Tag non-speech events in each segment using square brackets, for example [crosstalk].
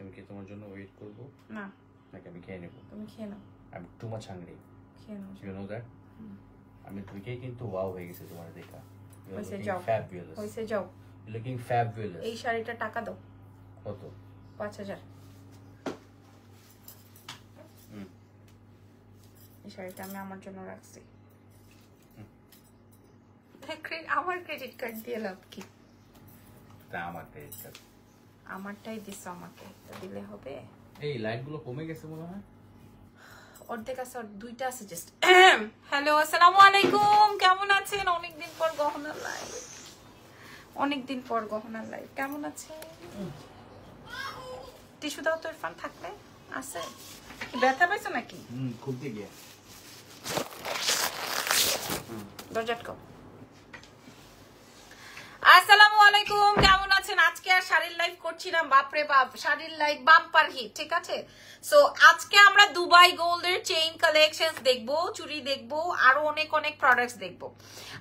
আমি কি তোমার জন্য ওয়েট করব না নাকি আমি খেয়ে নেব তুমি খেয়ে নাও I am too much hungry খেয়ে নাও ইউ নো দ্যাট আমি দেখেই কিন্তু ওয়াও হয়ে গেছে তোমার দেখা হইছে যাও ফ্যাবুলাস হইছে যাও ইউ লুকিং ফ্যাবুলাস এই শাড়িটা টাকা দাও কত 5000 হুম এই শাড়িটা আমি আমার জন্য রাখছি আমার ক্রেডিট কার্ড দিয়ে লাভ কি তা আমার ক্রেডিট কার্ড আমারটাই দিছো আমাকে দিলে হবে এই লাইটগুলো কমে গেছে মনে হয় অর্ধেক আছে দুইটা আছে জাস্ট হ্যালো [clears throat] আসসালামু আলাইকুম কেমন আছেন অনেকদিন পর গহনা লাইভ অনেকদিন পর গহনা লাইভ কেমন আছেন টিস্যু দাও তো ইরফান থাকবে আছে ব্যথা পাইছো নাকি হুম দিয়ে গিয়া দরজাটকো আসসালাম কেমন আছেন আজকে আর করছি না বাপরে বাপ বাম্পার হিট ঠিক আছে সো আজকে আমরা দুবাই গোল্ডের চেইন কালেকশন দেখব দেখব আরো অনেক অনেক প্রোডাক্টস দেখব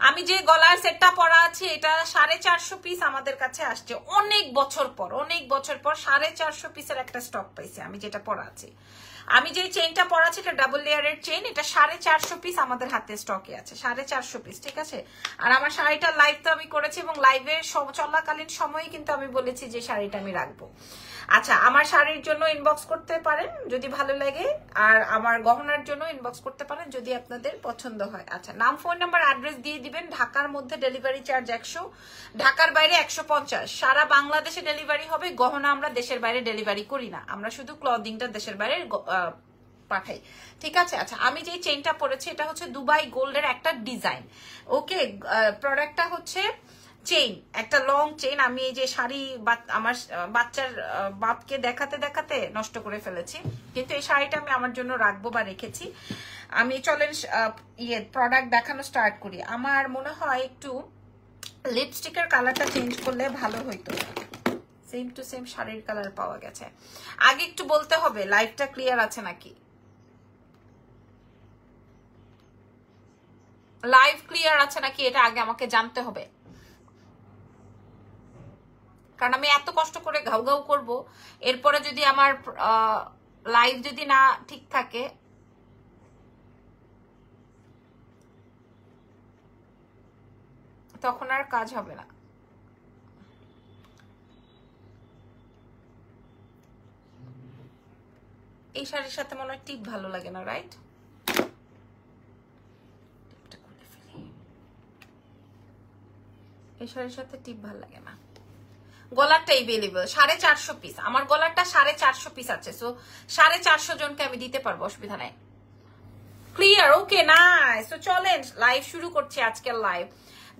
আমি যে গলার সেটটা পরা আছে এটা সাড়ে চারশো পিস আমাদের কাছে আসছে অনেক বছর পর অনেক বছর পর সাড়ে চারশো পিসের একটা স্টক পাইছে আমি যেটা পরা আছে আমি যে চেইনটা পরা আছে এটা ডাবল লেয়ারের চেইন এটা সাড়ে চারশো পিস আমাদের হাতে স্টকে আছে সাড়ে চারশো পিস ঠিক আছে আর আমার শাড়িটা লাইভ তো আমি করেছি এবং লাইভে চলাকালীন সময়ে কিন্তু আমি বলেছি যে শাড়িটা আমি রাখবো আচ্ছা আমার শাড়ির জন্য ইনবক্স করতে পারেন যদি ভালো লাগে আর আমার গহনার জন্য ইনবক্স করতে পারেন যদি আপনাদের পছন্দ হয় আচ্ছা নাম ফোন নাম্বার অ্যাড্রেস দিয়ে দিবেন ঢাকার মধ্যে ডেলিভারি চার্জ একশো ঢাকার বাইরে একশো পঞ্চাশ সারা বাংলাদেশে ডেলিভারি হবে গহনা আমরা দেশের বাইরে ডেলিভারি করি না আমরা শুধু ক্লদিংটা দেশের বাইরে পাঠাই ঠিক আছে আচ্ছা আমি যে চেনটা পরেছি এটা হচ্ছে দুবাই গোল্ডের একটা ডিজাইন ওকে প্রোডাক্টটা হচ্ছে চেইন একটা লং চেইন আমি এই যে শাড়ি আমার বাচ্চার বাপকে দেখাতে দেখাতে নষ্ট করে ফেলেছি কিন্তু এই শাড়িটা আমি আমার জন্য রাখবো বা রেখেছি আমি চলেন ইয়ে প্রোডাক্ট দেখানো স্টার্ট করি আমার মনে হয় একটু লিপস্টিকের কালারটা চেঞ্জ করলে ভালো হইতো সেম টু সেম শাড়ির কালার পাওয়া গেছে আগে একটু বলতে হবে লাইটটা ক্লিয়ার আছে নাকি লাইভ ক্লিয়ার আছে নাকি এটা আগে আমাকে জানতে হবে কারণ আমি এত কষ্ট করে ঘাউ ঘাউ করবো এরপরে যদি আমার লাইভ যদি না ঠিক থাকে তখন আর কাজ হবে না এই শাড়ির সাথে মনে হয় টিপ ভালো লাগে না রাইট এই শাড়ির সাথে টিপ ভালো লাগে না গলারটা এভেলেবল সাড়ে চারশো পিস আমার গলারটা সাড়ে চারশো পিস আছে সো সাড়ে চারশো জনকে আমি দিতে পারবো অসুবিধা নাই ক্লিয়ার ওকে নাই সো চলেন লাইভ শুরু করছি আজকের লাইভ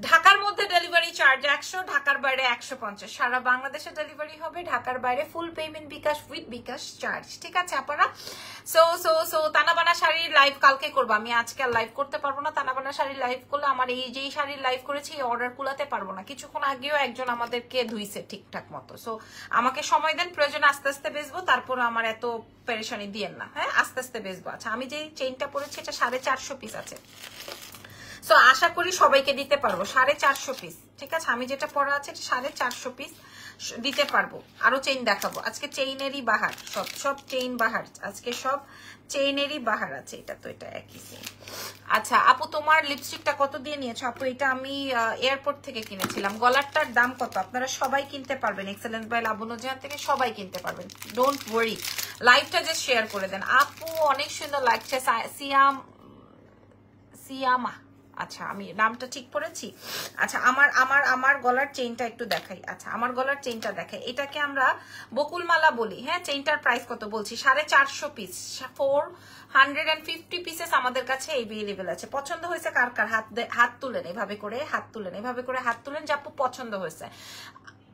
ঢাকার মধ্যে ডেলিভারি চার্জ একশো ঢাকার বাইরে একশো পঞ্চাশ সারা বাংলাদেশে ডেলিভারি হবে ঢাকার বাইরে full payment bKash with bKash charge ঠিক আছে আপনারা সো সো সো তানাবানা শাড়ির লাইভ কালকে করবো আমি আজকে আর লাইভ করতে পারবো না তানাবানা শাড়ির লাইভ করলে আমার এই যেই শাড়ির লাইভ করেছি এই অর্ডার কুলাতে পারবো না কিছুক্ষণ আগেও একজন আমাদেরকে ধুইছে ঠিকঠাক মতো সো আমাকে সময় দেন প্রয়োজন আস্তে আস্তে বেসবো তারপর আমার এত পেরেশানি দিয়েন না হ্যাঁ আস্তে আস্তে বেসবো আচ্ছা আমি যেই চেইনটা পরেছি এটা সাড়ে চারশো পিস আছে সো আশা করি সবাইকে দিতে পারবো সাড়ে চারশো পিস ঠিক আছে আমি যেটা পড়া আছে সাড়ে চারশো পিস দিতে পারবো আরও চেইন দেখাবো আজকে চেইনেরই বাহার সব সব চেইন বাহার আজকে সব চেইনেরই বাহার আছে এটা তো এটা একই চেইন আচ্ছা আপু তোমার লিপস্টিকটা কত দিয়ে নিয়েছো আপু এটা আমি এয়ারপোর্ট থেকে কিনেছিলাম গলারটার দাম কত আপনারা সবাই কিনতে পারবেন এক্সেলেন্স বাই লাবনজিয়া থেকে সবাই কিনতে পারবেন ডোন্ট ওয়ারি লাইভটা যে শেয়ার করে দেন আপু অনেক সুন্দর লাগছে সিয়াম সিয়ামা আচ্ছা আমি নামটা ঠিক পড়েছি আচ্ছা আমার আমার আমার গলার চেইনটা একটু দেখাই আচ্ছা আমার গলার চেইনটা দেখাই এটাকে আমরা বকুলমালা বলি হ্যাঁ চেইনটার প্রাইস কত বলছি সাড়ে চারশো piece four hundred and fifty pieces আমাদের কাছে এভেলেবেল আছে পছন্দ হয়েছে কার কার হাত হাত তুলেন এভাবে করে হাত তুলেন এভাবে করে হাত তুলেন যা পছন্দ হয়েছে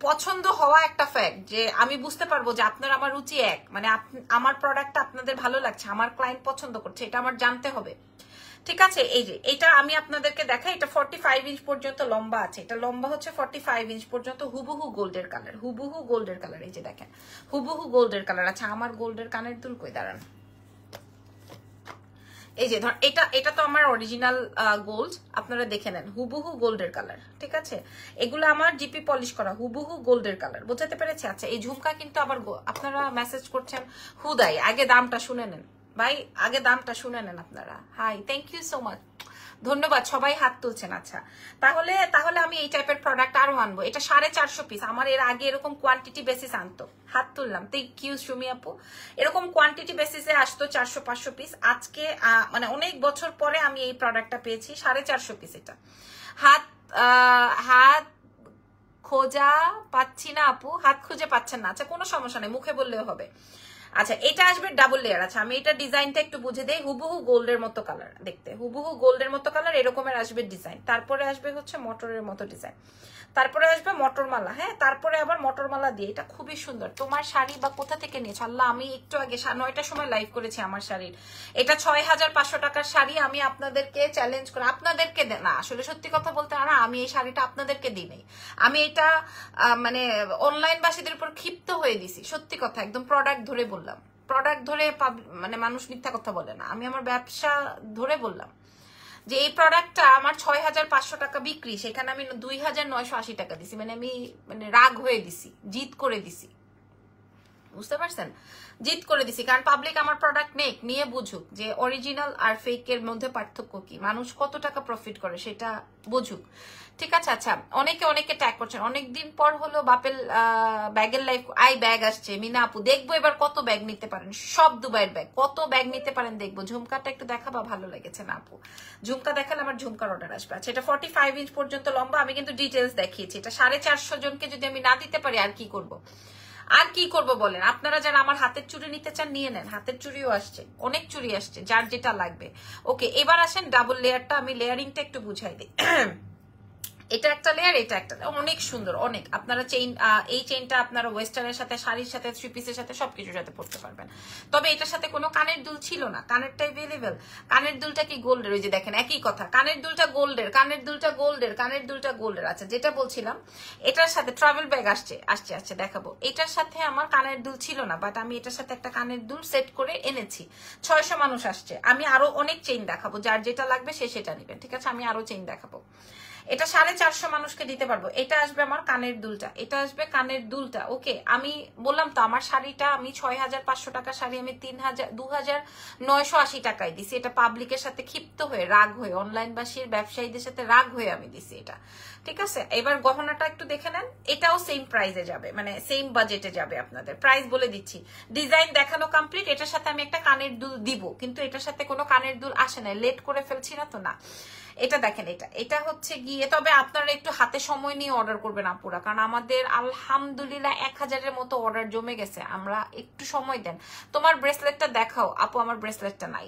পছন্দ হওয়া একটা ফ্যাক্ট যে আমি বুঝতে পারবো যে আপনার আমার রুচি এক মানে আমার প্রোডাক্টটা আপনাদের ভালো লাগছে আমার ক্লায়েন্ট পছন্দ করছে এটা আমার জানতে হবে ঠিক আছে এই যে এটা আমি আপনাদেরকে দেখাই এটা ফর্টি ফাইভ ইঞ্চ পর্যন্ত লম্বা আছে এটা লম্বা হচ্ছে ফর্টি ফাইভ ইঞ্চ পর্যন্ত হুবহু গোল্ডের কালার হুবহু গোল্ডের কালার এই যে দেখেন হুবহু গোল্ডের কালার আচ্ছা আমার গোল্ডের কানের দুল কই দাঁড়ান এই যে ধর এটা এটা তো আমার অরিজিনাল গোল্ড আপনারা দেখে নেন হুবহু গোল্ডের কালার ঠিক আছে এগুলো আমার জিপি পলিশ করা হুবহু গোল্ডের কালার বোঝাতে পেরেছি আচ্ছা এই ঝুমকা কিন্তু আবার আপনারা মেসেজ করছেন হুদাই আগে দামটা শুনে নেন ভাই আগে দামটা শুনে নেন আপনারা hi thank you so much ধন্যবাদ সবাই হাত তুলছেন আচ্ছা তাহলে তাহলে আমি এই টাইপের প্রোডাক্ট আরো আনবো এটা সাড়ে চারশো পিস আমার এর আগে এরকম কোয়ান্টিটি বেসিস আনতো হাত তুললাম থ্যাংক ইউ সুমি আপু এরকম কোয়ান্টিটি বেসিসে আসতো চারশো পাঁচশো পিস আজকে মানে অনেক বছর পরে আমি এই প্রোডাক্টটা পেয়েছি সাড়ে চারশো পিস এটা হাত হাত খোঁজা পাচ্ছি না আপু হাত খুঁজে পাচ্ছেন না আচ্ছা কোনো সমস্যা নেই মুখে বললেও হবে আচ্ছা এটা আসবে ডাবল লেয়ার আচ্ছা আমি এটা ডিজাইনটা একটু বুঝে দেই হুবহু গোল্ডের মতো কালার দেখতে হুবহু গোল্ডের মতো কালার এরকমের আসবে ডিজাইন তারপরে আসবে হচ্ছে মটরের মতো ডিজাইন তারপরে আসবে মটরমালা হ্যাঁ তারপরে আবার মটরমালা দিয়ে এটা খুবই সুন্দর তোমার শাড়ি বা কোথা থেকে নিয়েছো আল্লাহ আমি একটু আগে নয়টার সময় লাইভ করেছি আমার শাড়ির এটা ছয় হাজার পাঁচশো টাকার শাড়ি আমি আপনাদেরকে চ্যালেঞ্জ করে আপনাদেরকে না আসলে সত্যি কথা বলতে না আমি এই শাড়িটা আপনাদেরকে দিই নাই আমি এটা মানে অনলাইনবাসীদের উপর ক্ষিপ্ত হয়ে দিছি সত্যি কথা একদম প্রোডাক্ট ধরে বললাম প্রোডাক্ট ধরে মানে মানুষ মিথ্যা কথা বলে না আমি আমার ব্যবসা ধরে বললাম যে এই প্রোডাক্টটা আমার ছয় হাজার পাঁচশো টাকা বিক্রি সেখানে আমি দুই হাজার নয়শো আশি টাকা দিছি মানে আমি মানে রাগ হয়ে দিছি জিত করে দিছি বুঝতে পারছেন জিত করে দিছি কারণ পাবলিক আমার প্রোডাক্ট নেক নিয়ে বুঝুক যে অরিজিনাল আর ফেকের মধ্যে পার্থক্য কি মানুষ কত টাকা প্রফিট করে সেটা বুঝুক ঠিক আছে আচ্ছা অনেকে অনেকে ট্যাগ করছেন অনেকদিন পর হলো বাপের ব্যাগের লাইফ আই ব্যাগ আসছে মিনা আপু দেখবো এবার কত ব্যাগ নিতে পারেন সব দুবাইয়ের ব্যাগ কত ব্যাগ নিতে পারেন দেখবো ঝুমকাটা একটু দেখাবা ভালো লেগেছে না আপু ঝুমকা দেখালে আমার ঝুমকার অর্ডার আসবে আচ্ছা এটা ফর্টি ফাইভ ইঞ্চ পর্যন্ত লম্বা আমি কিন্তু ডিটেলস দেখিয়েছি এটা সাড়ে চারশো জনকে যদি আমি না দিতে পারি আর কি করব। আর কি করবো বলেন আপনারা যারা আমার হাতের চুড়ি নিতে চান নিয়ে নেন হাতের চুড়িও আসছে অনেক চুড়ি আসছে যার যেটা লাগবে ওকে এবার আসেন ডাবল লেয়ারটা আমি লেয়ারিংটা একটু বুঝাই দিই এটা একটা লেয়ার এটা একটা অনেক সুন্দর অনেক আপনারা চেইন এই চেইনটা আপনারা ওয়েস্টার্নের সাথে শাড়ির সাথে থ্রি পিসের সাথে সবকিছুর সাথে পড়তে পারবেন তবে এটার সাথে কোনো কানের দুল ছিল না কানেরটা অ্যাভেলেবেল কানের দুলটা কি গোল্ডের ওই যে দেখেন একই কথা কানের দুলটা গোল্ডের কানের দুলটা গোল্ডের কানের দুলটা গোল্ডের আচ্ছা যেটা বলছিলাম এটার সাথে ট্রাভেল ব্যাগ আসছে আসছে আসছে দেখাবো এটার সাথে আমার কানের দুল ছিল না বাট আমি এটার সাথে একটা কানের দুল সেট করে এনেছি ছয়শো মানুষ আসছে আমি আরো অনেক চেইন দেখাবো যার যেটা লাগবে সে সেটা নেবেন ঠিক আছে আমি আরো চেইন দেখাবো এটা সাড়ে চারশো মানুষকে দিতে পারবো এটা আসবে আমার কানের দুলটা এটা আসবে কানের দুলটা ওকে আমি বললাম তো আমার শাড়িটা আমি ছয় হাজার পাঁচশো টাকা শাড়ি আমি তিন হাজার দু হাজার নয়শো আশি টাকায় দিছি এটা পাবলিকের সাথে ক্ষিপ্ত হয়ে রাগ হয়ে অনলাইনবাসীর ব্যবসায়ীদের সাথে রাগ হয়ে আমি দিছি এটা ঠিক আছে এবার গহনাটা একটু দেখে নেন এটাও সেম প্রাইজে যাবে মানে সেম বাজেটে যাবে আপনাদের প্রাইস বলে দিচ্ছি ডিজাইন দেখানো কমপ্লিট এটার সাথে আমি একটা কানের দুল দিব কিন্তু এটার সাথে কোনো কানের দুল আসে না লেট করে ফেলছি না তো না এটা দেখেন এটা এটা হচ্ছে গিয়ে তবে আপনারা একটু হাতে সময় নিয়ে অর্ডার করবেন আপুরা কারণ আমাদের আলহামদুলিল্লাহ এক হাজারের মতো অর্ডার জমে গেছে আমরা একটু সময় দেন তোমার ব্রেসলেটটা দেখাও আপু আমার ব্রেসলেটটা নাই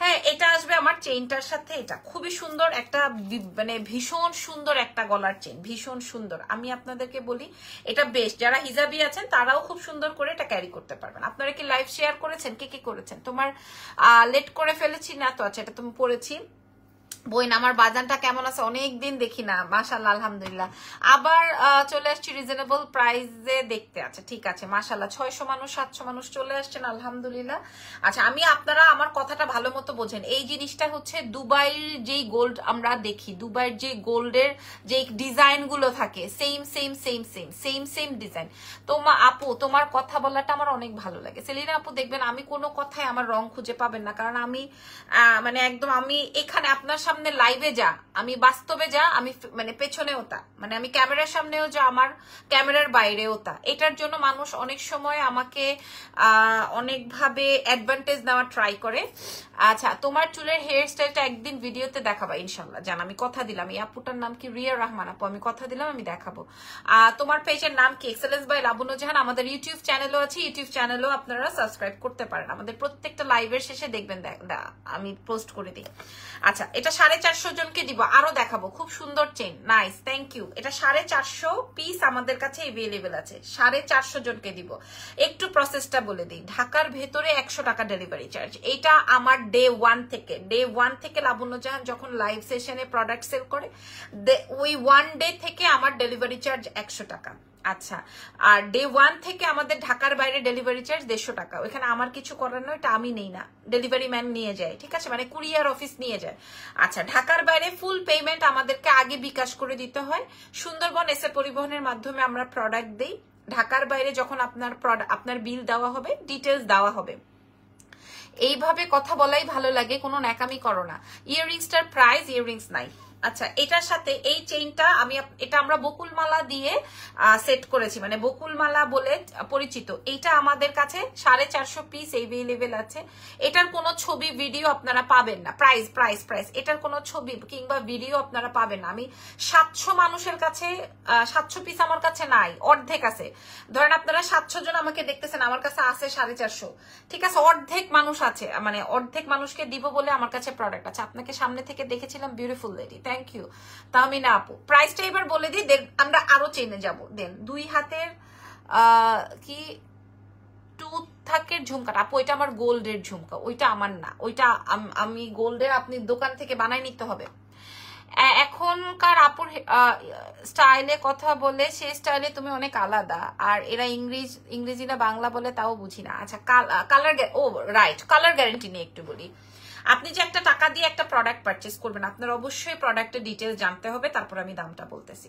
হ্যাঁ এটা আসবে আমার চেইনটার সাথে এটা খুবই সুন্দর একটা মানে ভীষণ সুন্দর একটা গলার চেন ভীষণ সুন্দর আমি আপনাদেরকে বলি এটা বেশ যারা হিজাবি আছেন তারাও খুব সুন্দর করে এটা ক্যারি করতে পারবেন আপনারা কি লাইভ শেয়ার করেছেন কে কে করেছেন তোমার লেট করে ফেলেছি না তো আচ্ছা এটা তুমি পড়েছি বোন আমার বাজানটা কেমন আছে অনেকদিন দেখি না মাসাল্লাহ আলহামদুলিল্লাহ আবার চলে আসছি রিজনেবল প্রাইসে দেখতে আছে আচ্ছা, ঠিক আছে মাসাল্লাহ ছয়শো মানুষ সাতশো মানুষ চলে আসছেন আলহামদুলিল্লাহ আচ্ছা আমি আপনারা আমার কথাটা ভালো মতো বোঝেন এই জিনিসটা হচ্ছে দুবাইয়ের যেই গোল্ড আমরা দেখি দুবাইয়ের যে গোল্ডের যে ডিজাইনগুলো থাকে same same same same same same design তোমা আপু তোমার কথা বলাটা আমার অনেক ভালো লাগে সেলিনা আপু দেখবেন আমি কোনো কথায় আমার রং খুঁজে পাবেন না কারণ আমি মানে একদম আমি এখানে আপনার সামনে লাইভে যা আমি বাস্তবে যা আমি মানে পেছনেও তা মানে আমি ক্যামেরার সামনেও যা আমার ক্যামেরার বাইরেও তা এটার জন্য মানুষ অনেক সময় আমাকে অনেকভাবে অ্যাডভান্টেজ নেওয়ার ট্রাই করে আচ্ছা তোমার চুলের হেয়ার স্টাইলটা একদিন ভিডিওতে দেখাবা ইনশাল্লাহ জান আমি কথা দিলাম এই আপুটার নাম কি রিয়া রহমান আপু আমি কথা দিলাম আমি দেখাবো তোমার পেজের নাম কি এক্সেলেন্স বাই লাবুন জাহান আমাদের ইউটিউব চ্যানেলও আছে ইউটিউব চ্যানেলও আপনারা সাবস্ক্রাইব করতে পারেন আমাদের প্রত্যেকটা লাইভের শেষে দেখবেন আমি পোস্ট করে দিই আচ্ছা এটা সাড়ে চারশো জনকে দিব আরো দেখাবো খুব সুন্দর চেন নাইস থ্যাংক ইউ এটা সাড়ে চারশো পিস আমাদের কাছে এভেলেবেল আছে সাড়ে চারশো জনকে দিব একটু প্রসেসটা বলে দিই ঢাকার ভেতরে একশো টাকা ডেলিভারি চার্জ এটা আমার ডে ওয়ান থেকে ডে ওয়ান থেকে লাবণ্য জাহান যখন লাইভ সেশনে প্রোডাক্ট সেল করে ওই ওয়ান ডে থেকে আমার ডেলিভারি চার্জ একশো টাকা আচ্ছা আর ডে ওয়ান থেকে আমাদের ঢাকার বাইরে ডেলিভারি চার্জ দেড়শো টাকা ওইখানে আমার কিছু করার নয় এটা আমি নেই না ডেলিভারি ম্যান নিয়ে যায় ঠিক আছে মানে কুরিয়ার অফিস নিয়ে যায় আচ্ছা ঢাকার বাইরে ফুল পেমেন্ট আমাদেরকে আগে বিকাশ করে দিতে হয় সুন্দরবন এসে পরিবহনের মাধ্যমে আমরা প্রোডাক্ট দিই ঢাকার বাইরে যখন আপনার আপনার বিল দেওয়া হবে ডিটেলস দেওয়া হবে এইভাবে কথা বলাই ভালো লাগে কোনো ন্যাকামি করো না ইয়াররিংসটার প্রাইস ইয়ারিংস নাই আচ্ছা এটার সাথে এই চেইনটা আমি এটা আমরা বকুলমালা দিয়ে সেট করেছি মানে বকুলমালা বলে পরিচিত এইটা আমাদের কাছে সাড়ে চারশো পিস এভেলেবেল আছে এটার কোনো ছবি ভিডিও আপনারা পাবেন না প্রাইস প্রাইস প্রাইস এটার কোনো ছবি কিংবা ভিডিও আপনারা পাবেন না আমি সাতশো মানুষের কাছে সাতশো পিস আমার কাছে নাই অর্ধেক আছে ধরেন আপনারা সাতশো জন আমাকে দেখতেছেন আমার কাছে আছে সাড়ে চারশো ঠিক আছে অর্ধেক মানুষ আছে মানে অর্ধেক মানুষকে দিব বলে আমার কাছে প্রোডাক্ট আছে আপনাকে সামনে থেকে দেখেছিলাম beautiful lady thank you Tahmina আপু প্রাইসটা এবার বলে দিই দেন আমরা আরো চেনে যাব দেন দুই হাতের কি টু থাকের ঝুমকাটা আপু ওইটা আমার গোল্ডের ঝুমকা ওইটা আমার না ওইটা আমি গোল্ডের আপনি দোকান থেকে বানাই নিতে হবে এখনকার আপুর স্টাইলে কথা বলে সেই স্টাইলে তুমি অনেক আলাদা আর এরা ইংরেজ ইংরেজি না বাংলা বলে তাও বুঝি না আচ্ছা কালার ও রাইট কালার গ্যারেন্টি নিয়ে একটু বলি আপনি যে একটা টাকা দিয়ে একটা প্রোডাক্ট পারচেস করবেন আপনার অবশ্যই প্রোডাক্টের ডিটেলস জানতে হবে তারপর আমি দামটা বলতেছি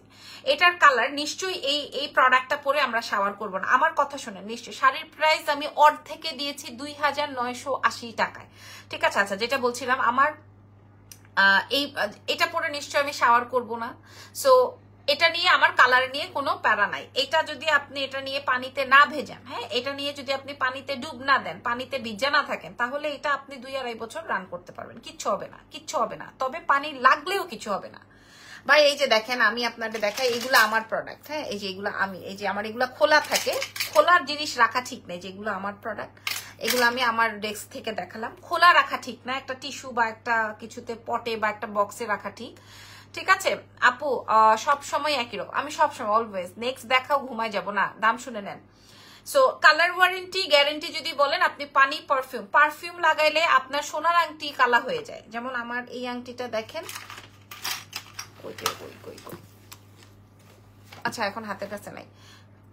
এটার কালার নিশ্চয়ই এই এই প্রোডাক্টটা পরে আমরা শাওয়ার করব না আমার কথা শুনে নিশ্চয়ই শাড়ির প্রাইস আমি অর্ধেকে দিয়েছি দুই হাজার নয়শো আশি টাকায় ঠিক আছে আচ্ছা যেটা বলছিলাম আমার এই এটা পরে নিশ্চয়ই আমি শাওয়ার করব না সো এটা নিয়ে আমার কালার নিয়ে কোনো প্যারা নাই এটা যদি আপনি এটা নিয়ে পানিতে না ভেজান হ্যাঁ এটা নিয়ে যদি আপনি পানিতে ডুব না দেন পানিতে ভিজা না থাকেন তাহলে এটা আপনি দুই আড়াই বছর রান করতে পারবেন কিচ্ছু হবে না কিচ্ছু হবে না তবে পানি লাগলেও কিছু হবে না ভাই এই যে দেখেন আমি আপনাদের দেখাই এগুলো আমার প্রোডাক্ট হ্যাঁ এই যে এগুলো আমি এই যে আমার এগুলো খোলা থাকে খোলার জিনিস রাখা ঠিক নেই যেগুলো আমার প্রোডাক্ট এগুলো আমি আমার ডেস্ক থেকে দেখালাম খোলা রাখা ঠিক না একটা টিস্যু বা একটা কিছুতে পটে বা একটা বক্সে রাখা ঠিক ঠিক আছে আপু সব সময় একই রকম আমি সব সময় অলওয়েজ নেক্সট দেখাও ঘুমায় যাব না দাম শুনে নেন সো কালার ওয়ারেন্টি গ্যারেন্টি যদি বলেন আপনি পানি পারফিউম পারফিউম লাগাইলে আপনার সোনার আংটি কালা হয়ে যায় যেমন আমার এই আংটিটা দেখেন আচ্ছা এখন হাতের কাছে নাই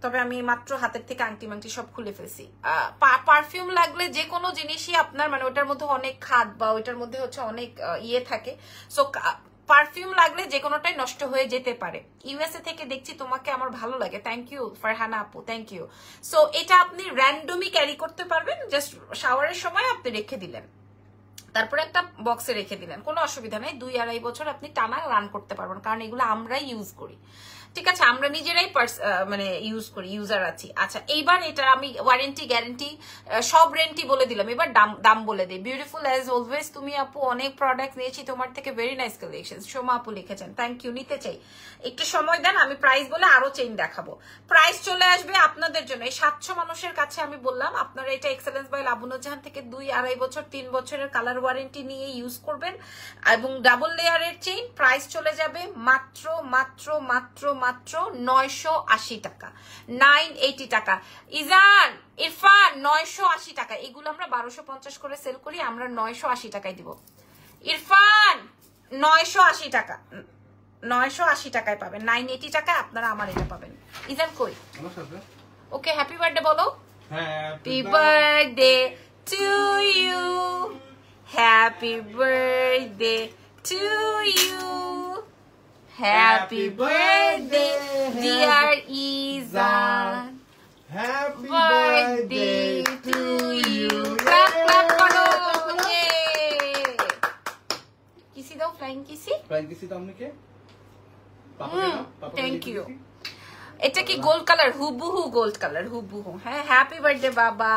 তবে আমি মাত্র হাতের থেকে আংটি মাংটি সব খুলে ফেলছি পারফিউম লাগলে যে কোনো জিনিসই আপনার মানে ওটার মধ্যে অনেক খাদ বা ওইটার মধ্যে হচ্ছে অনেক ইয়ে থাকে সো পারফিউম লাগলে যে কোনোটাই নষ্ট হয়ে যেতে পারে ইউএসএ থেকে দেখছি তোমাকে আমার ভালো লাগে থ্যাংক ইউ ফারহানা আপু থ্যাংক ইউ সো এটা আপনি র্যান্ডমই ক্যারি করতে পারবেন জাস্ট শাওয়ারের সময় আপনি রেখে দিলেন তারপরে একটা বক্সে রেখে দিলেন কোনো অসুবিধা নেই দুই আড়াই বছর আপনি টানা রান করতে পারবেন কারণ এগুলো আমরাই ইউজ করি ঠিক আছে আমরা নিজেরাই মানে ইউজ করি ইউজার আছি আচ্ছা এইবার এটা আমি ওয়ারেন্টি গ্যারেন্টি সব রেন্টি বলে দিলাম এবার দাম দাম বলে দিই বিউটিফুল অ্যাজ অলওয়েজ তুমি আপু অনেক প্রোডাক্ট নিয়েছি তোমার থেকে ভেরি নাইস কালেকশন সোমা আপু লিখেছেন থ্যাংক ইউ নিতে চাই একটু সময় দেন আমি প্রাইস বলে আরো চেইন দেখাবো প্রাইস চলে আসবে আপনাদের জন্য এই সাতশো মানুষের কাছে আমি বললাম আপনারা এটা এক্সেলেন্স বাই লাবুনজাহান থেকে দুই আড়াই বছর তিন বছরের কালার ওয়ারেন্টি নিয়ে ইউজ করবেন এবং ডাবল লেয়ারের চেইন প্রাইস চলে যাবে মাত্র মাত্র মাত্র মাত্র মাত্র নয়শো আশি টাকা নাইন এইটি টাকা ইজান ইরফান নয়শো আশি টাকা এগুলো আমরা বারোশো পঞ্চাশ করে সেল করি আমরা নয়শো আশি টাকায় দিব ইরফান নয়শো আশি টাকা নয়শো আশি টাকায় পাবেন নাইন এইটি টাকায় আপনারা আমার এটা পাবেন ইজান কই ওকে হ্যাপি বার্থডে বলো happy birthday to you happy birthday to you Happy birthday, dear Izan. Happy birthday to you. Clap, clap करो. किसी दो फ्लाइंग किसी? फ्लाइंग किसी तो हमने क्या? थैंक यू এটা কি গোল্ড কালার হুবুহু গোল্ড কালার হুবুহু হ্যাঁ হ্যাপি বার্থডে বাবা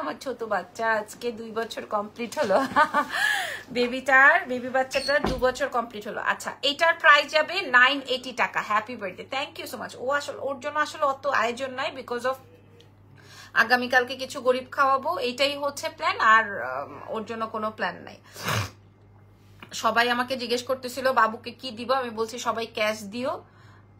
আমার ছোট বাচ্চা আজকে দুই বছর কমপ্লিট হলো বেবিটার [laughs] বেবি বাচ্চাটার দু বছর কমপ্লিট হলো আচ্ছা এটার প্রাইস যাবে নাইন এইটি টাকা happy birthday thank you so much ও আসলে ওর জন্য আসলে অত আয়োজন নাই বিকজ অফ আগামীকালকে কিছু গরিব খাওয়াবো এইটাই হচ্ছে প্ল্যান আর ওর জন্য কোনো প্ল্যান নাই সবাই আমাকে জিজ্ঞেস করতেছিল বাবুকে কি দিব আমি বলছি সবাই ক্যাশ দিও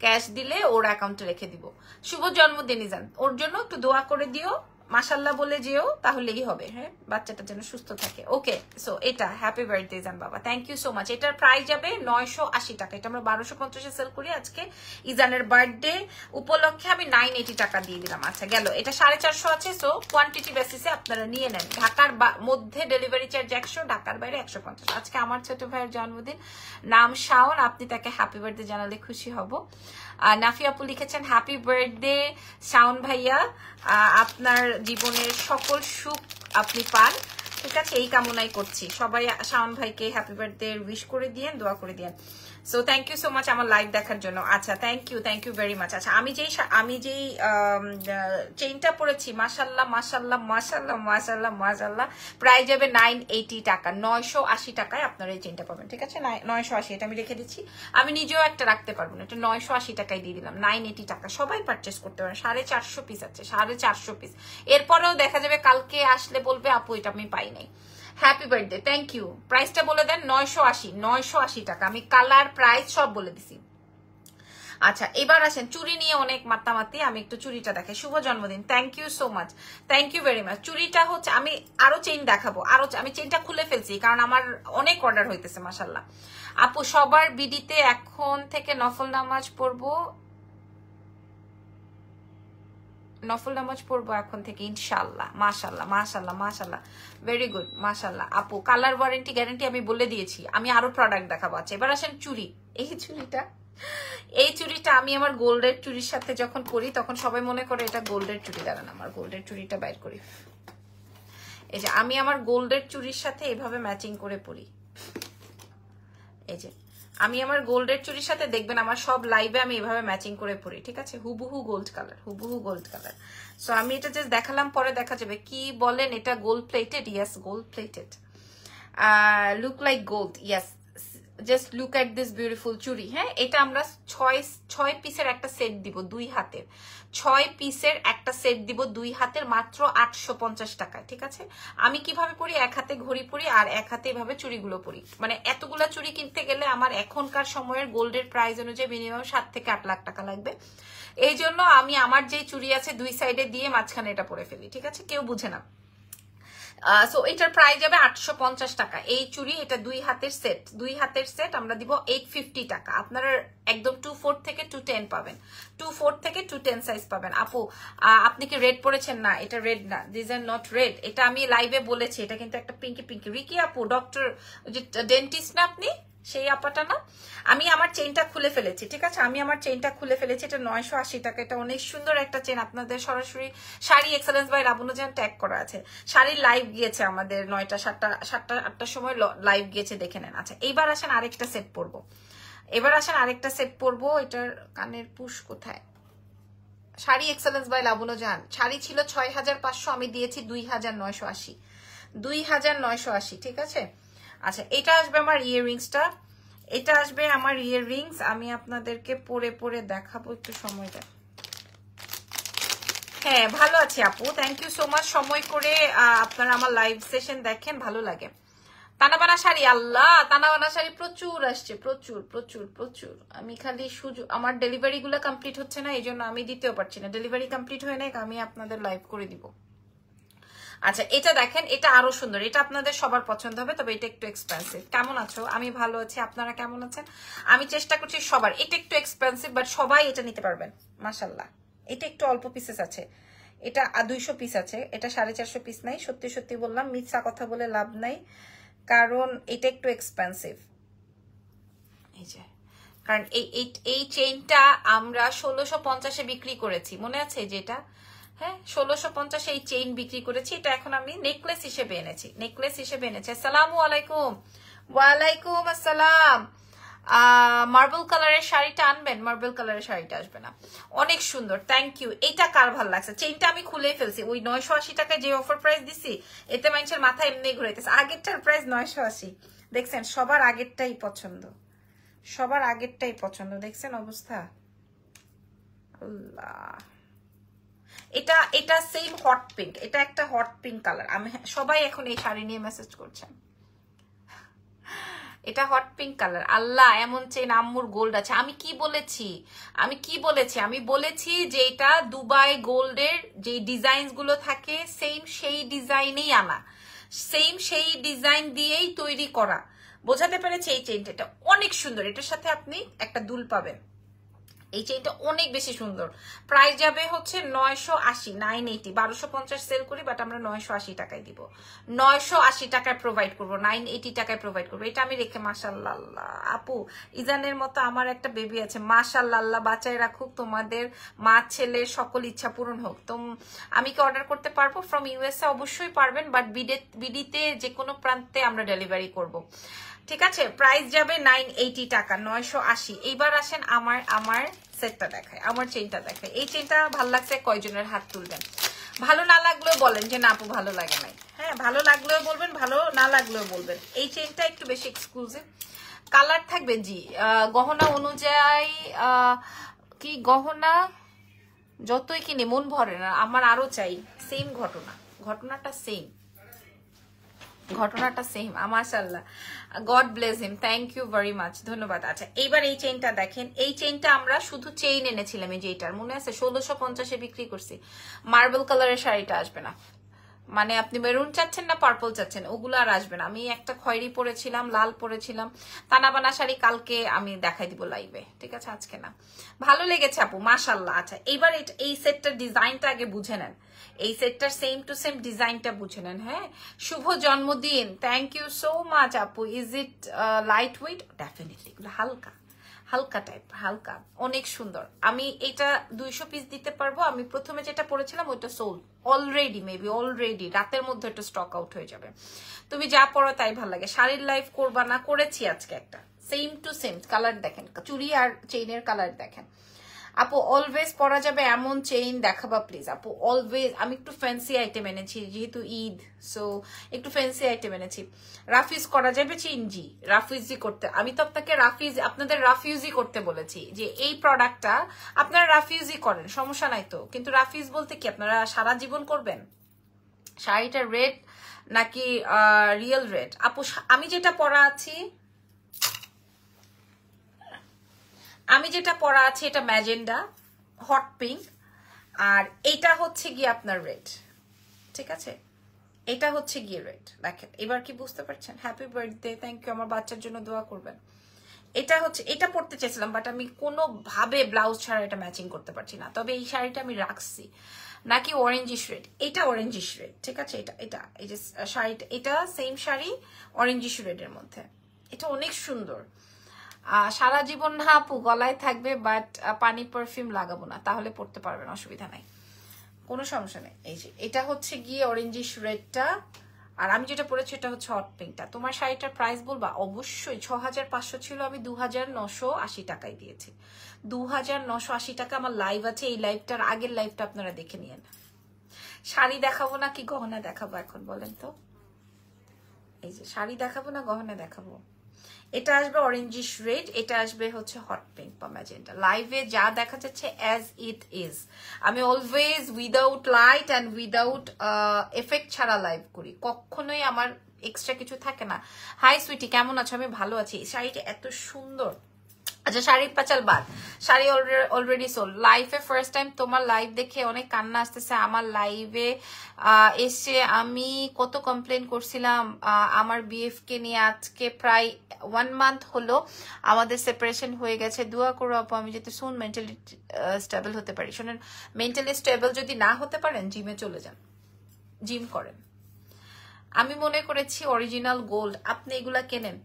ক্যাশ দিলে ওর অ্যাকাউন্টে রেখে দিব শুভ জন্মদিন ইজান ওর জন্য একটু দোয়া করে দিও মাসাল্লাহ বলে যেও তাহলেই হবে হ্যাঁ বাচ্চাটা যেন সুস্থ থাকে ওকে সো এটা হ্যাপি বার্থডে জান বাবা থ্যাংক ইউ সো মাচ এটার প্রাইস যাবে নয়শো আশি টাকা এটা আমরা বারোশো পঞ্চাশে সেল করি আজকে ইজানের বার্থডে উপলক্ষে আমি নাইন এইটি টাকা দিয়ে দিলাম আচ্ছা গেল এটা সাড়ে চারশো আছে সো কোয়ান্টিটি বেসিসে আপনারা নিয়ে নেন ঢাকার মধ্যে ডেলিভারি চার্জ একশো ঢাকার বাইরে একশো পঞ্চাশ আজকে আমার ছোট ভাইয়ের জন্মদিন নাম শাওন আপনি তাকে হ্যাপি বার্থডে জানালে খুশি হব নাফিয়া আপু লিখেছেন হ্যাপি বার্থডে শাওন ভাইয়া আপনার জীবনের সকল সুখ আপনি পান ঠিক আছে এই কামনাই করছি সবাই শাওন ভাইকে হ্যাপি বার্থডে উইশ করে দিয়েন দোয়া করে দিয়েন so thank you so much আমার লাইভ দেখার জন্য আচ্ছা thank you thank you very much আচ্ছা আমি যেই আমি যেই চেইনটা পরেছি মাসাল্লাহ মাসাল্লাহ মাসাল্লাহ মাসাল্লাহ মাসাল্লাহ প্রায় যাবে নাইন এইটি টাকা নয়শো আশি টাকায় আপনারা এই চেইনটা পাবেন ঠিক আছে নয়শো আশি এটা আমি রেখে দিচ্ছি আমি নিজেও একটা রাখতে পারবো না এটা নয়শো আশি টাকায় দিয়ে দিলাম নাইন এইটি টাকা সবাই পারচেস করতে পারেন সাড়ে চারশো পিস আছে সাড়ে চারশো পিস এরপরেও দেখা যাবে কালকে আসলে বলবে আপু এটা আমি পাই নাই হ্যাপি বার্থডে থ্যাংক ইউ প্রাইসটা বলে দেন নয়শো আশি নয়শো আশি টাকা আমি কালার প্রাইস সব বলে দিছি আচ্ছা এবার আসেন চুরি নিয়ে অনেক মাতামাতি আমি একটু চুরিটা দেখাই শুভ জন্মদিন thank you so much thank you very much চুরিটা হচ্ছে আমি আরো চেইন দেখাবো আরো আমি চেইনটা খুলে ফেলছি কারণ আমার অনেক অর্ডার হইতেছে মাসাল্লাহ আপু সবার বিডিতে এখন থেকে নফল নামাজ পড়বো নফল নামাজ পড়বো এখন থেকে ইনশাল্লাহ মাশাল্লাহ মাশাল্লাহ মাশাল্লাহ ভেরি গুড মাশাল্লাহ আপু কালার ওয়ারেন্টি গ্যারেন্টি আমি বলে দিয়েছি আমি আরো প্রোডাক্ট দেখাবো আছে আচ্ছা, এবার আসেন চুরি এই চুরিটা এই চুরিটা আমি আমার গোল্ডের চুরির সাথে যখন করি তখন সবাই মনে করে এটা গোল্ডের চুরি দাঁড়ান আমার গোল্ডের চুরিটা বাইর করি এই যে আমি আমার গোল্ডের চুরির সাথে এভাবে ম্যাচিং করে পড়ি এই যে আমি আমার গোল্ডের চুরির সাথে দেখবেন আমার সব লাইভে আমি এভাবে ম্যাচিং করে পড়ি ঠিক আছে হুবহু গোল্ড কালার হুবহু গোল্ড কালার সো আমি এটা জাস্ট দেখালাম পরে দেখা যাবে কি বলেন এটা gold plated yes gold plated look like gold yes just look at this beautiful চুড়ি হ্যাঁ এটা আমরা ছয় ছয় পিসের একটা সেট দিব দুই হাতের ছয় পিসের একটা সেট দিব দুই হাতের মাত্র আটশো পঞ্চাশ টাকায় ঠিক আছে আমি কিভাবে পড়ি এক হাতে ঘড়ি পরি আর এক হাতে এভাবে চুড়িগুলো পরি মানে এতগুলো চুড়ি কিনতে গেলে আমার এখনকার সময়ের গোল্ডের প্রাইস অনুযায়ী মিনিমাম সাত থেকে আট লাখ টাকা লাগবে এই জন্য আমি আমার যে চুড়ি আছে দুই সাইডে দিয়ে মাঝখানে এটা পরে ফেলি ঠিক আছে কেউ বুঝে না সো এটার প্রাইস যাবে আটশো টাকা এই চুরি এটা দুই হাতের সেট দুই হাতের সেট আমরা দিব এইট ফিফটি টাকা আপনারা একদম টু ফোর থেকে টু টেন পাবেন টু ফোর থেকে টু টেন সাইজ পাবেন আপু আপনি কি রেড পড়েছেন না এটা রেড না দিজ আর নট রেড এটা আমি লাইভে বলেছি এটা কিন্তু একটা পিঙ্কি পিঙ্কি রিকি আপু ডক্টর ডেন্টিস্ট না আপনি সেই আপাটা না আমি আমার চেনটা খুলে ফেলেছি ঠিক আছে আমি আমার চেনটা খুলে ফেলেছি এটা নয়শো আশি টাকা এটা অনেক সুন্দর একটা চেন আপনাদের সরাসরি শাড়ি এক্সেলেন্স বাই রাবুনজান ট্যাগ করা আছে শাড়ির লাইভ গিয়েছে আমাদের নয়টা সাতটা সাতটা আটটার সময় লাইভ গিয়েছে দেখে নেন আচ্ছা এইবার আসেন আরেকটা সেট পরব এবার আসেন আরেকটা সেট পরব এটার কানের পুষ কোথায় শাড়ি এক্সেলেন্স বাই লাবুনো যান শাড়ি ছিল ছয় হাজার পাঁচশো আমি দিয়েছি দুই হাজার নয়শো আশি দুই হাজার নয়শো আশি ঠিক আছে আচ্ছা এটা আসবে আমার ইয়াররিংসটা এটা আসবে আমার ইয়াররিংস আমি আপনাদেরকে পরে পরে দেখাবো একটু সময়টা হ্যাঁ ভালো আছি আপু থ্যাংক ইউ সো মাচ সময় করে আপনারা আমার লাইভ সেশন দেখেন ভালো লাগে তানাবানা শাড়ি আল্লাহ তানাবানা শাড়ি প্রচুর আসছে প্রচুর প্রচুর প্রচুর আমি খালি সুযোগ আমার ডেলিভারিগুলো কমপ্লিট হচ্ছে না এই জন্য আমি দিতেও পারছি না ডেলিভারি কমপ্লিট হয়ে নাই আমি আপনাদের লাইভ করে দিব আচ্ছা এটা দেখেন এটা আরো সুন্দর এটা আপনাদের সবার পছন্দ হবে তবে এটা একটু এক্সপেন্সিভ কেমন আছো আমি ভালো আছি আপনারা কেমন আছেন আমি চেষ্টা করছি সবার এটা একটু এক্সপেন্সিভ বাট সবাই এটা নিতে পারবেন মাসাল্লাহ এটা একটু অল্প পিসেস আছে এটা দুইশো পিস আছে এটা সাড়ে চারশো পিস নাই সত্যি সত্যি বললাম মিথ্যা কথা বলে লাভ নাই কারণ এটা একটু এক্সপেন্সিভ এই যে কারণ এই এই চেইনটা আমরা ষোলোশো পঞ্চাশে বিক্রি করেছি মনে আছে যেটা এটা হ্যাঁ ষোলোশো পঞ্চাশ এই চেইন বিক্রি করেছি এটা এখন আমি নেকলেস হিসেবে এনেছি নেকলেস হিসেবে এনেছি সালাম আলাইকুম ওয়ালাইকুম আসসালাম মার্বেল কালারের শাড়িটা আনবেন মার্বেল কালারের শাড়িটা আসবে না অনেক সুন্দর থ্যাংক ইউ এটা কার ভালো লাগছে চেইনটা আমি খুলে ফেলছি ওই নয়শো আশি টাকায় যে অফার প্রাইস দিছি এতে মানুষের মাথা এমনি ঘুরাইতেছে আগেরটার প্রাইস নয়শো আশি দেখছেন সবার আগেরটাই পছন্দ সবার আগেরটাই পছন্দ দেখছেন অবস্থা আল্লাহ এটা এটা সেম হট পিঙ্ক এটা একটা হট পিঙ্ক কালার আমি হ্যাঁ, সবাই এখন এই শাড়ি নিয়ে মেসেজ করছেন এটা হট পিঙ্ক কালার আল্লাহ এমন চেন আম্মুর গোল্ড আছে আমি কি বলেছি আমি কি বলেছি আমি বলেছি যে এটা দুবাই গোল্ডের যে ডিজাইন গুলো থাকে সেম সেই ডিজাইনেই আনা সেম সেই ডিজাইন দিয়েই তৈরি করা বোঝাতে পেরেছি এই চেনটা এটা অনেক সুন্দর এটার সাথে আপনি একটা দুল পাবেন এই চেইনটা অনেক বেশি সুন্দর প্রাইস যাবে হচ্ছে নয়শো আশি নাইন এইটি বারোশো পঞ্চাশ সেল করি বাট আমরা নয়শো আশি টাকায় দিব নয়শো আশি টাকায় প্রোভাইড করব নাইন এইটি টাকায় প্রোভাইড করবো এটা আমি রেখে মাসাল্লাহ আপু ইজানের মতো আমার একটা বেবি আছে মাসাল্লাহ বাঁচায় রাখুক তোমাদের মা ছেলের সকল ইচ্ছা পূরণ হোক তো আমি কি অর্ডার করতে পারবো ফ্রম ইউএসএ অবশ্যই পারবেন বাট বিডিতে যে কোনো প্রান্তে আমরা ডেলিভারি করব ঠিক আছে প্রাইস যাবে নাইন এইটি টাকা নয়শো আশি এইবার আসেন আমার আমার সেটটা দেখায় আমার চেনটা দেখায় এই চেনটা ভালো লাগছে কয়জনের হাত তুলবেন ভালো না লাগলেও বলেন যে না আপু ভালো লাগে নাই হ্যাঁ ভালো লাগলেও বলবেন ভালো না লাগলেও বলবেন এই চেনটা একটু বেশি এক্সক্লুসিভ কালার থাকবে জি গহনা অনুযায়ী কি গহনা যতই কিনে মন ভরে না আমার আরও চাই সেম ঘটনা ঘটনাটা সেম ঘটনাটা সেম মাশাল্লাহ God bless him thank you very much ধন্যবাদ আচ্ছা এইবার এই চেইনটা দেখেন এই চেইনটা আমরা শুধু চেইন এনেছিলাম এই যেটার মনে আছে ষোলোশো পঞ্চাশে বিক্রি করছি মার্বেল কালারের শাড়িটা আসবে না মানে আপনি মেরুন চাচ্ছেন না পার্পল চাচ্ছেন ওগুলো আর আসবে না আমি একটা খয়েরি পরেছিলাম লাল পরেছিলাম তানাবানা শাড়ি কালকে আমি দেখাই দিব লাইভে ঠিক আছে আজকে না ভালো লেগেছে আপু মাশাল্লাহ আচ্ছা এইবার এই সেটটার ডিজাইনটা আগে বুঝে নেন এই সেটটার সেম টু সেম ডিজাইনটা বুঝে নেন হ্যাঁ শুভ জন্মদিন থ্যাংক ইউ সো মাচ আপু is it light weight definitely এগুলো হালকা হালকা টাইপ হালকা অনেক সুন্দর আমি এটা দুইশো পিস দিতে পারবো আমি প্রথমে যেটা পড়েছিলাম ওইটা সোল অলরেডি মেবি অলরেডি রাতের মধ্যে একটা স্টক আউট হয়ে যাবে তুমি যা পড়ো তাই ভালো লাগে শাড়ির লাইফ করবা না করেছি আজকে একটা সেম টু সেম কালার দেখেন চুড়ি আর চেইনের কালার দেখেন আপু অলওয়েজ পরা যাবে এমন চেইন দেখাবা প্লিজ আপু অলওয়েজ আমি একটু ফ্যান্সি আইটেম এনেছি যেহেতু ঈদ সো একটু ফ্যান্সি আইটেম এনেছি রাফিজ করা যাবে চিনজি রাফিজি করতে আমি তো আপনাকে রাফিজ আপনাদের রাফিউজি করতে বলেছি যে এই প্রোডাক্টটা আপনারা রাফিউজি করেন সমস্যা নাই তো কিন্তু রাফিজ বলতে কি আপনারা সারা জীবন করবেন শাড়িটা রেড নাকি রিয়েল রেড আপু আমি যেটা পরা আছি আমি যেটা পরা আছে এটা ম্যাজেন্ডা হট পিঙ্ক আর এটা হচ্ছে গিয়ে আপনার রেড ঠিক আছে এটা হচ্ছে গিয়ে রেড দেখেন এবার কি বুঝতে পারছেন হ্যাপি বার্থডে থ্যাংক ইউ আমার বাচ্চার জন্য দোয়া করবেন এটা হচ্ছে এটা পড়তে চেয়েছিলাম বাট আমি কোনোভাবে ব্লাউজ ছাড়া এটা ম্যাচিং করতে পারছি না তবে এই শাড়িটা আমি রাখছি নাকি ইস রেড এটা অরেঞ্জ ইস রেড ঠিক আছে এটা এটা এই যে শাড়িটা এটা সেম শাড়ি অরেঞ্জ অরেঞ্জিশ রেডের মধ্যে এটা অনেক সুন্দর সারা জীবন না আপু গলায় থাকবে বাট পানি পারফিউম লাগাবো না তাহলে পড়তে পারবেন অসুবিধা নাই কোনো সমস্যা নেই এই যে এটা হচ্ছে গিয়ে অরেঞ্জিস রেডটা আর আমি যেটা পরেছি এটা হচ্ছে হট পিঙ্কটা তোমার শাড়িটার প্রাইস বলবা অবশ্যই ছ হাজার পাঁচশো ছিল আমি দু হাজার নশো আশি টাকায় দিয়েছি দু হাজার নশো আশি টাকা আমার লাইভ আছে এই লাইভটার আগের লাইভটা আপনারা দেখে নিয়েন শাড়ি দেখাবো না কি গহনা দেখাবো এখন বলেন তো এই যে শাড়ি দেখাবো না গহনা দেখাবো এটা আসবে অরেঞ্জিস রেড এটা আসবে হচ্ছে হট পিঙ্ক বা ম্যাজেন্টা লাইভে যা দেখা যাচ্ছে অ্যাজ ইট ইজ আমি always without light and without effect ছাড়া লাইভ করি কখনোই আমার এক্সট্রা কিছু থাকে না হাই সুইটি কেমন আছো আমি ভালো আছি শাড়িটা এত সুন্দর আচ্ছা শাড়ির পাচাল বাদ শাড়ি অলরেডি সোল লাইফে ফার্স্ট টাইম তোমার লাইভ দেখে অনেক কান্না আসতেছে আমার লাইভে এসে আমি কত কমপ্লেন করছিলাম আমার কে নিয়ে আজকে প্রায় ওয়ান মান্থ হলো আমাদের সেপারেশন হয়ে গেছে দোয়া করো আপু আমি যাতে সুন মেন্টালি স্টেবল হতে পারি শোনেন মেন্টালি স্টেবল যদি না হতে পারেন জিমে চলে যান জিম করেন আমি মনে করেছি অরিজিনাল গোল্ড আপনি এগুলা কেনেন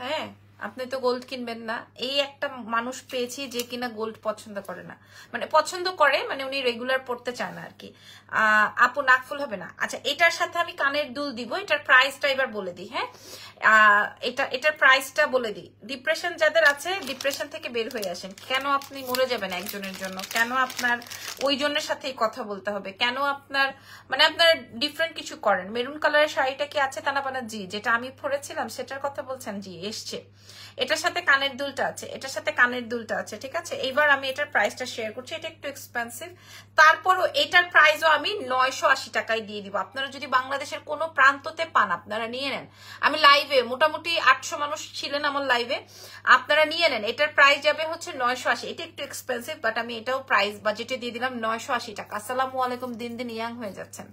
হ্যাঁ আপনি তো গোল্ড কিনবেন না এই একটা মানুষ পেয়েছি যে কিনা গোল্ড পছন্দ করে না মানে পছন্দ করে মানে উনি রেগুলার পড়তে চান না আর কি আপু নাকফুল হবে না আচ্ছা এটার সাথে আমি কানের দুল দিব এটার প্রাইসটা এবার বলে দিই হ্যাঁ এটা এটার প্রাইসটা বলে দিই ডিপ্রেশন যাদের আছে ডিপ্রেশন থেকে বের হয়ে আসেন কেন আপনি মরে যাবেন একজনের জন্য কেন আপনার ওই জনের সাথেই কথা বলতে হবে কেন আপনার মানে আপনার ডিফারেন্ট কিছু করেন মেরুন কালারের শাড়িটা কি আছে তানা পানা জি যেটা আমি পরেছিলাম সেটার কথা বলছেন জি এসছে এটার সাথে কানের দুলটা আছে এটার সাথে কানের দুলটা আছে ঠিক আছে এইবার আমি এটার প্রাইসটা শেয়ার করছি এটা একটু এক্সপেন্সিভ তারপরও এটার প্রাইসও আমি নয়শো আশি টাকায় দিয়ে দিব আপনারা যদি বাংলাদেশের কোনো প্রান্ততে পান আপনারা নিয়ে নেন আমি লাইভে মোটামুটি আটশো মানুষ ছিলেন আমার লাইভে আপনারা নিয়ে নেন এটার প্রাইস যাবে হচ্ছে নয়শো আশি এটা একটু এক্সপেন্সিভ বাট আমি এটাও প্রাইস বাজেটে দিয়ে দিলাম নয়শো আশি টাকা আসসালামু আলাইকুম দিন দিন ইয়াং হয়ে যাচ্ছেন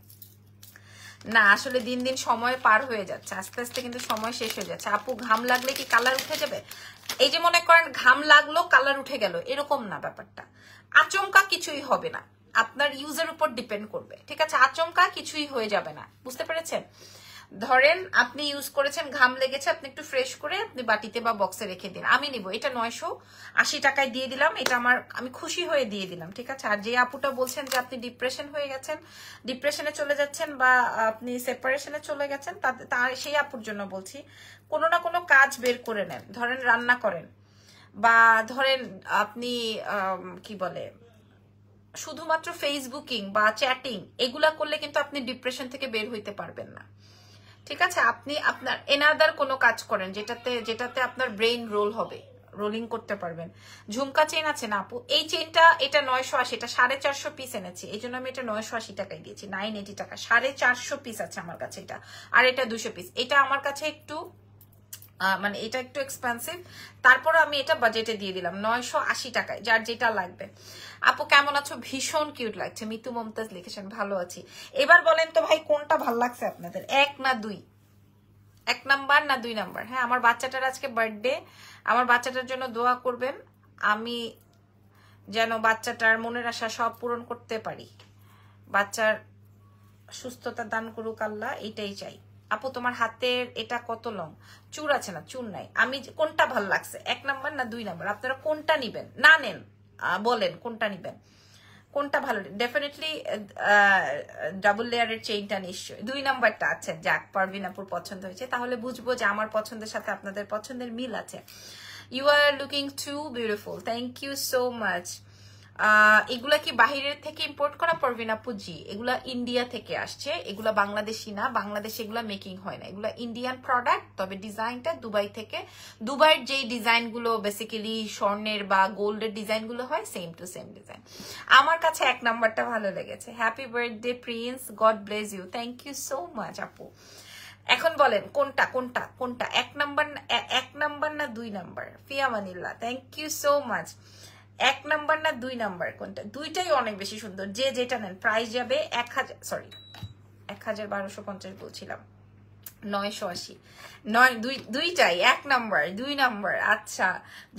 না আসলে দিন দিন সময় পার হয়ে যাচ্ছে আস্তে আস্তে কিন্তু সময় শেষ হয়ে যাচ্ছে আপু ঘাম লাগলে কি কালার উঠে যাবে এই যে মনে করেন ঘাম লাগলো কালার উঠে গেল এরকম না ব্যাপারটা আচমকা কিছুই হবে না আপনার ইউজের উপর ডিপেন্ড করবে ঠিক আছে আচমকা কিছুই হয়ে যাবে না বুঝতে পেরেছেন ধরেন আপনি ইউজ করেছেন ঘাম লেগেছে আপনি একটু ফ্রেশ করে আপনি বাটিতে বা বক্সে রেখে দিন আমি নিব এটা নয়শো আশি টাকায় দিয়ে দিলাম এটা আমার আমি খুশি হয়ে দিয়ে দিলাম ঠিক আছে আর যে আপুটা বলছেন যে আপনি ডিপ্রেশন হয়ে গেছেন ডিপ্রেশনে চলে যাচ্ছেন বা আপনি সেপারেশনে চলে গেছেন তার সেই আপুর জন্য বলছি কোনো না কোনো কাজ বের করে নেন ধরেন রান্না করেন বা ধরেন আপনি কি বলে শুধুমাত্র ফেসবুকিং বা চ্যাটিং এগুলা করলে কিন্তু আপনি ডিপ্রেশন থেকে বের হইতে পারবেন না ঠিক আছে আপনি আপনার এনাদার কোনো কাজ করেন যেটাতে যেটাতে আপনার ব্রেইন রোল হবে রোলিং করতে পারবেন ঝুমকা চেন আছে না আপু এই চেনটা এটা নয়শো আশি এটা সাড়ে চারশো পিস এনেছি এই জন্য আমি এটা নয়শো আশি টাকায় দিয়েছি নাইন এইটি টাকা সাড়ে চারশো পিস আছে আমার কাছে এটা আর এটা দুশো পিস এটা আমার কাছে একটু মানে এটা একটু এক্সপেন্সিভ তারপর আমি এটা বাজেটে দিয়ে দিলাম নয়শো আশি টাকায় যার যেটা লাগবে আপু কেমন আছো ভীষণ কিউট লাগছে মিতু মমতাজ লিখেছেন ভালো আছি এবার বলেন তো ভাই কোনটা ভাল লাগছে আপনাদের এক না দুই এক নাম্বার না দুই নাম্বার হ্যাঁ আমার বাচ্চাটার আজকে বার্থডে আমার বাচ্চাটার জন্য দোয়া করবেন আমি যেন বাচ্চাটার মনের আশা সব পূরণ করতে পারি বাচ্চার সুস্থতা দান করুক আল্লাহ এটাই চাই আপু তোমার হাতের এটা কত লং চুর আছে না চুর নাই আমি কোনটা ভাল লাগছে এক নাম্বার না দুই নাম্বার আপনারা কোনটা নিবেন না নেন বলেন কোনটা নিবেন কোনটা ভালো ডেফিনেটলি ডাবল লেয়ারের চেইনটা নিশ্চয়ই দুই নাম্বারটা আছে আচ্ছা, যাক পারভিনাপুর পছন্দ হয়েছে তাহলে বুঝবো যে আমার পছন্দের সাথে আপনাদের পছন্দের মিল আছে you are looking too beautiful thank you so much এগুলা কি বাহিরের থেকে ইম্পোর্ট করা না পুঁজি এগুলা ইন্ডিয়া থেকে আসছে এগুলা বাংলাদেশি না বাংলাদেশে এগুলা মেকিং হয় না এগুলা ইন্ডিয়ান প্রোডাক্ট তবে ডিজাইনটা দুবাই থেকে দুবাইয়ের যেই ডিজাইনগুলো বেসিক্যালি স্বর্ণের বা গোল্ডের ডিজাইনগুলো হয় সেম টু সেম ডিজাইন আমার কাছে এক নাম্বারটা ভালো লেগেছে happy birthday prince God bless you thank you so much আপু এখন বলেন কোনটা কোনটা কোনটা এক নাম্বার এক নাম্বার না দুই নাম্বার মানিল্লা থ্যাংক ইউ সো মাচ এক নাম্বার না দুই নাম্বার কোনটা দুইটাই অনেক বেশি সুন্দর যে যেটা নেন প্রাইস যাবে এক হাজার সরি এক হাজার বারোশো পঞ্চাশ বলছিলাম নয়শো আশি নয় দুই দুইটাই এক নাম্বার দুই নাম্বার আচ্ছা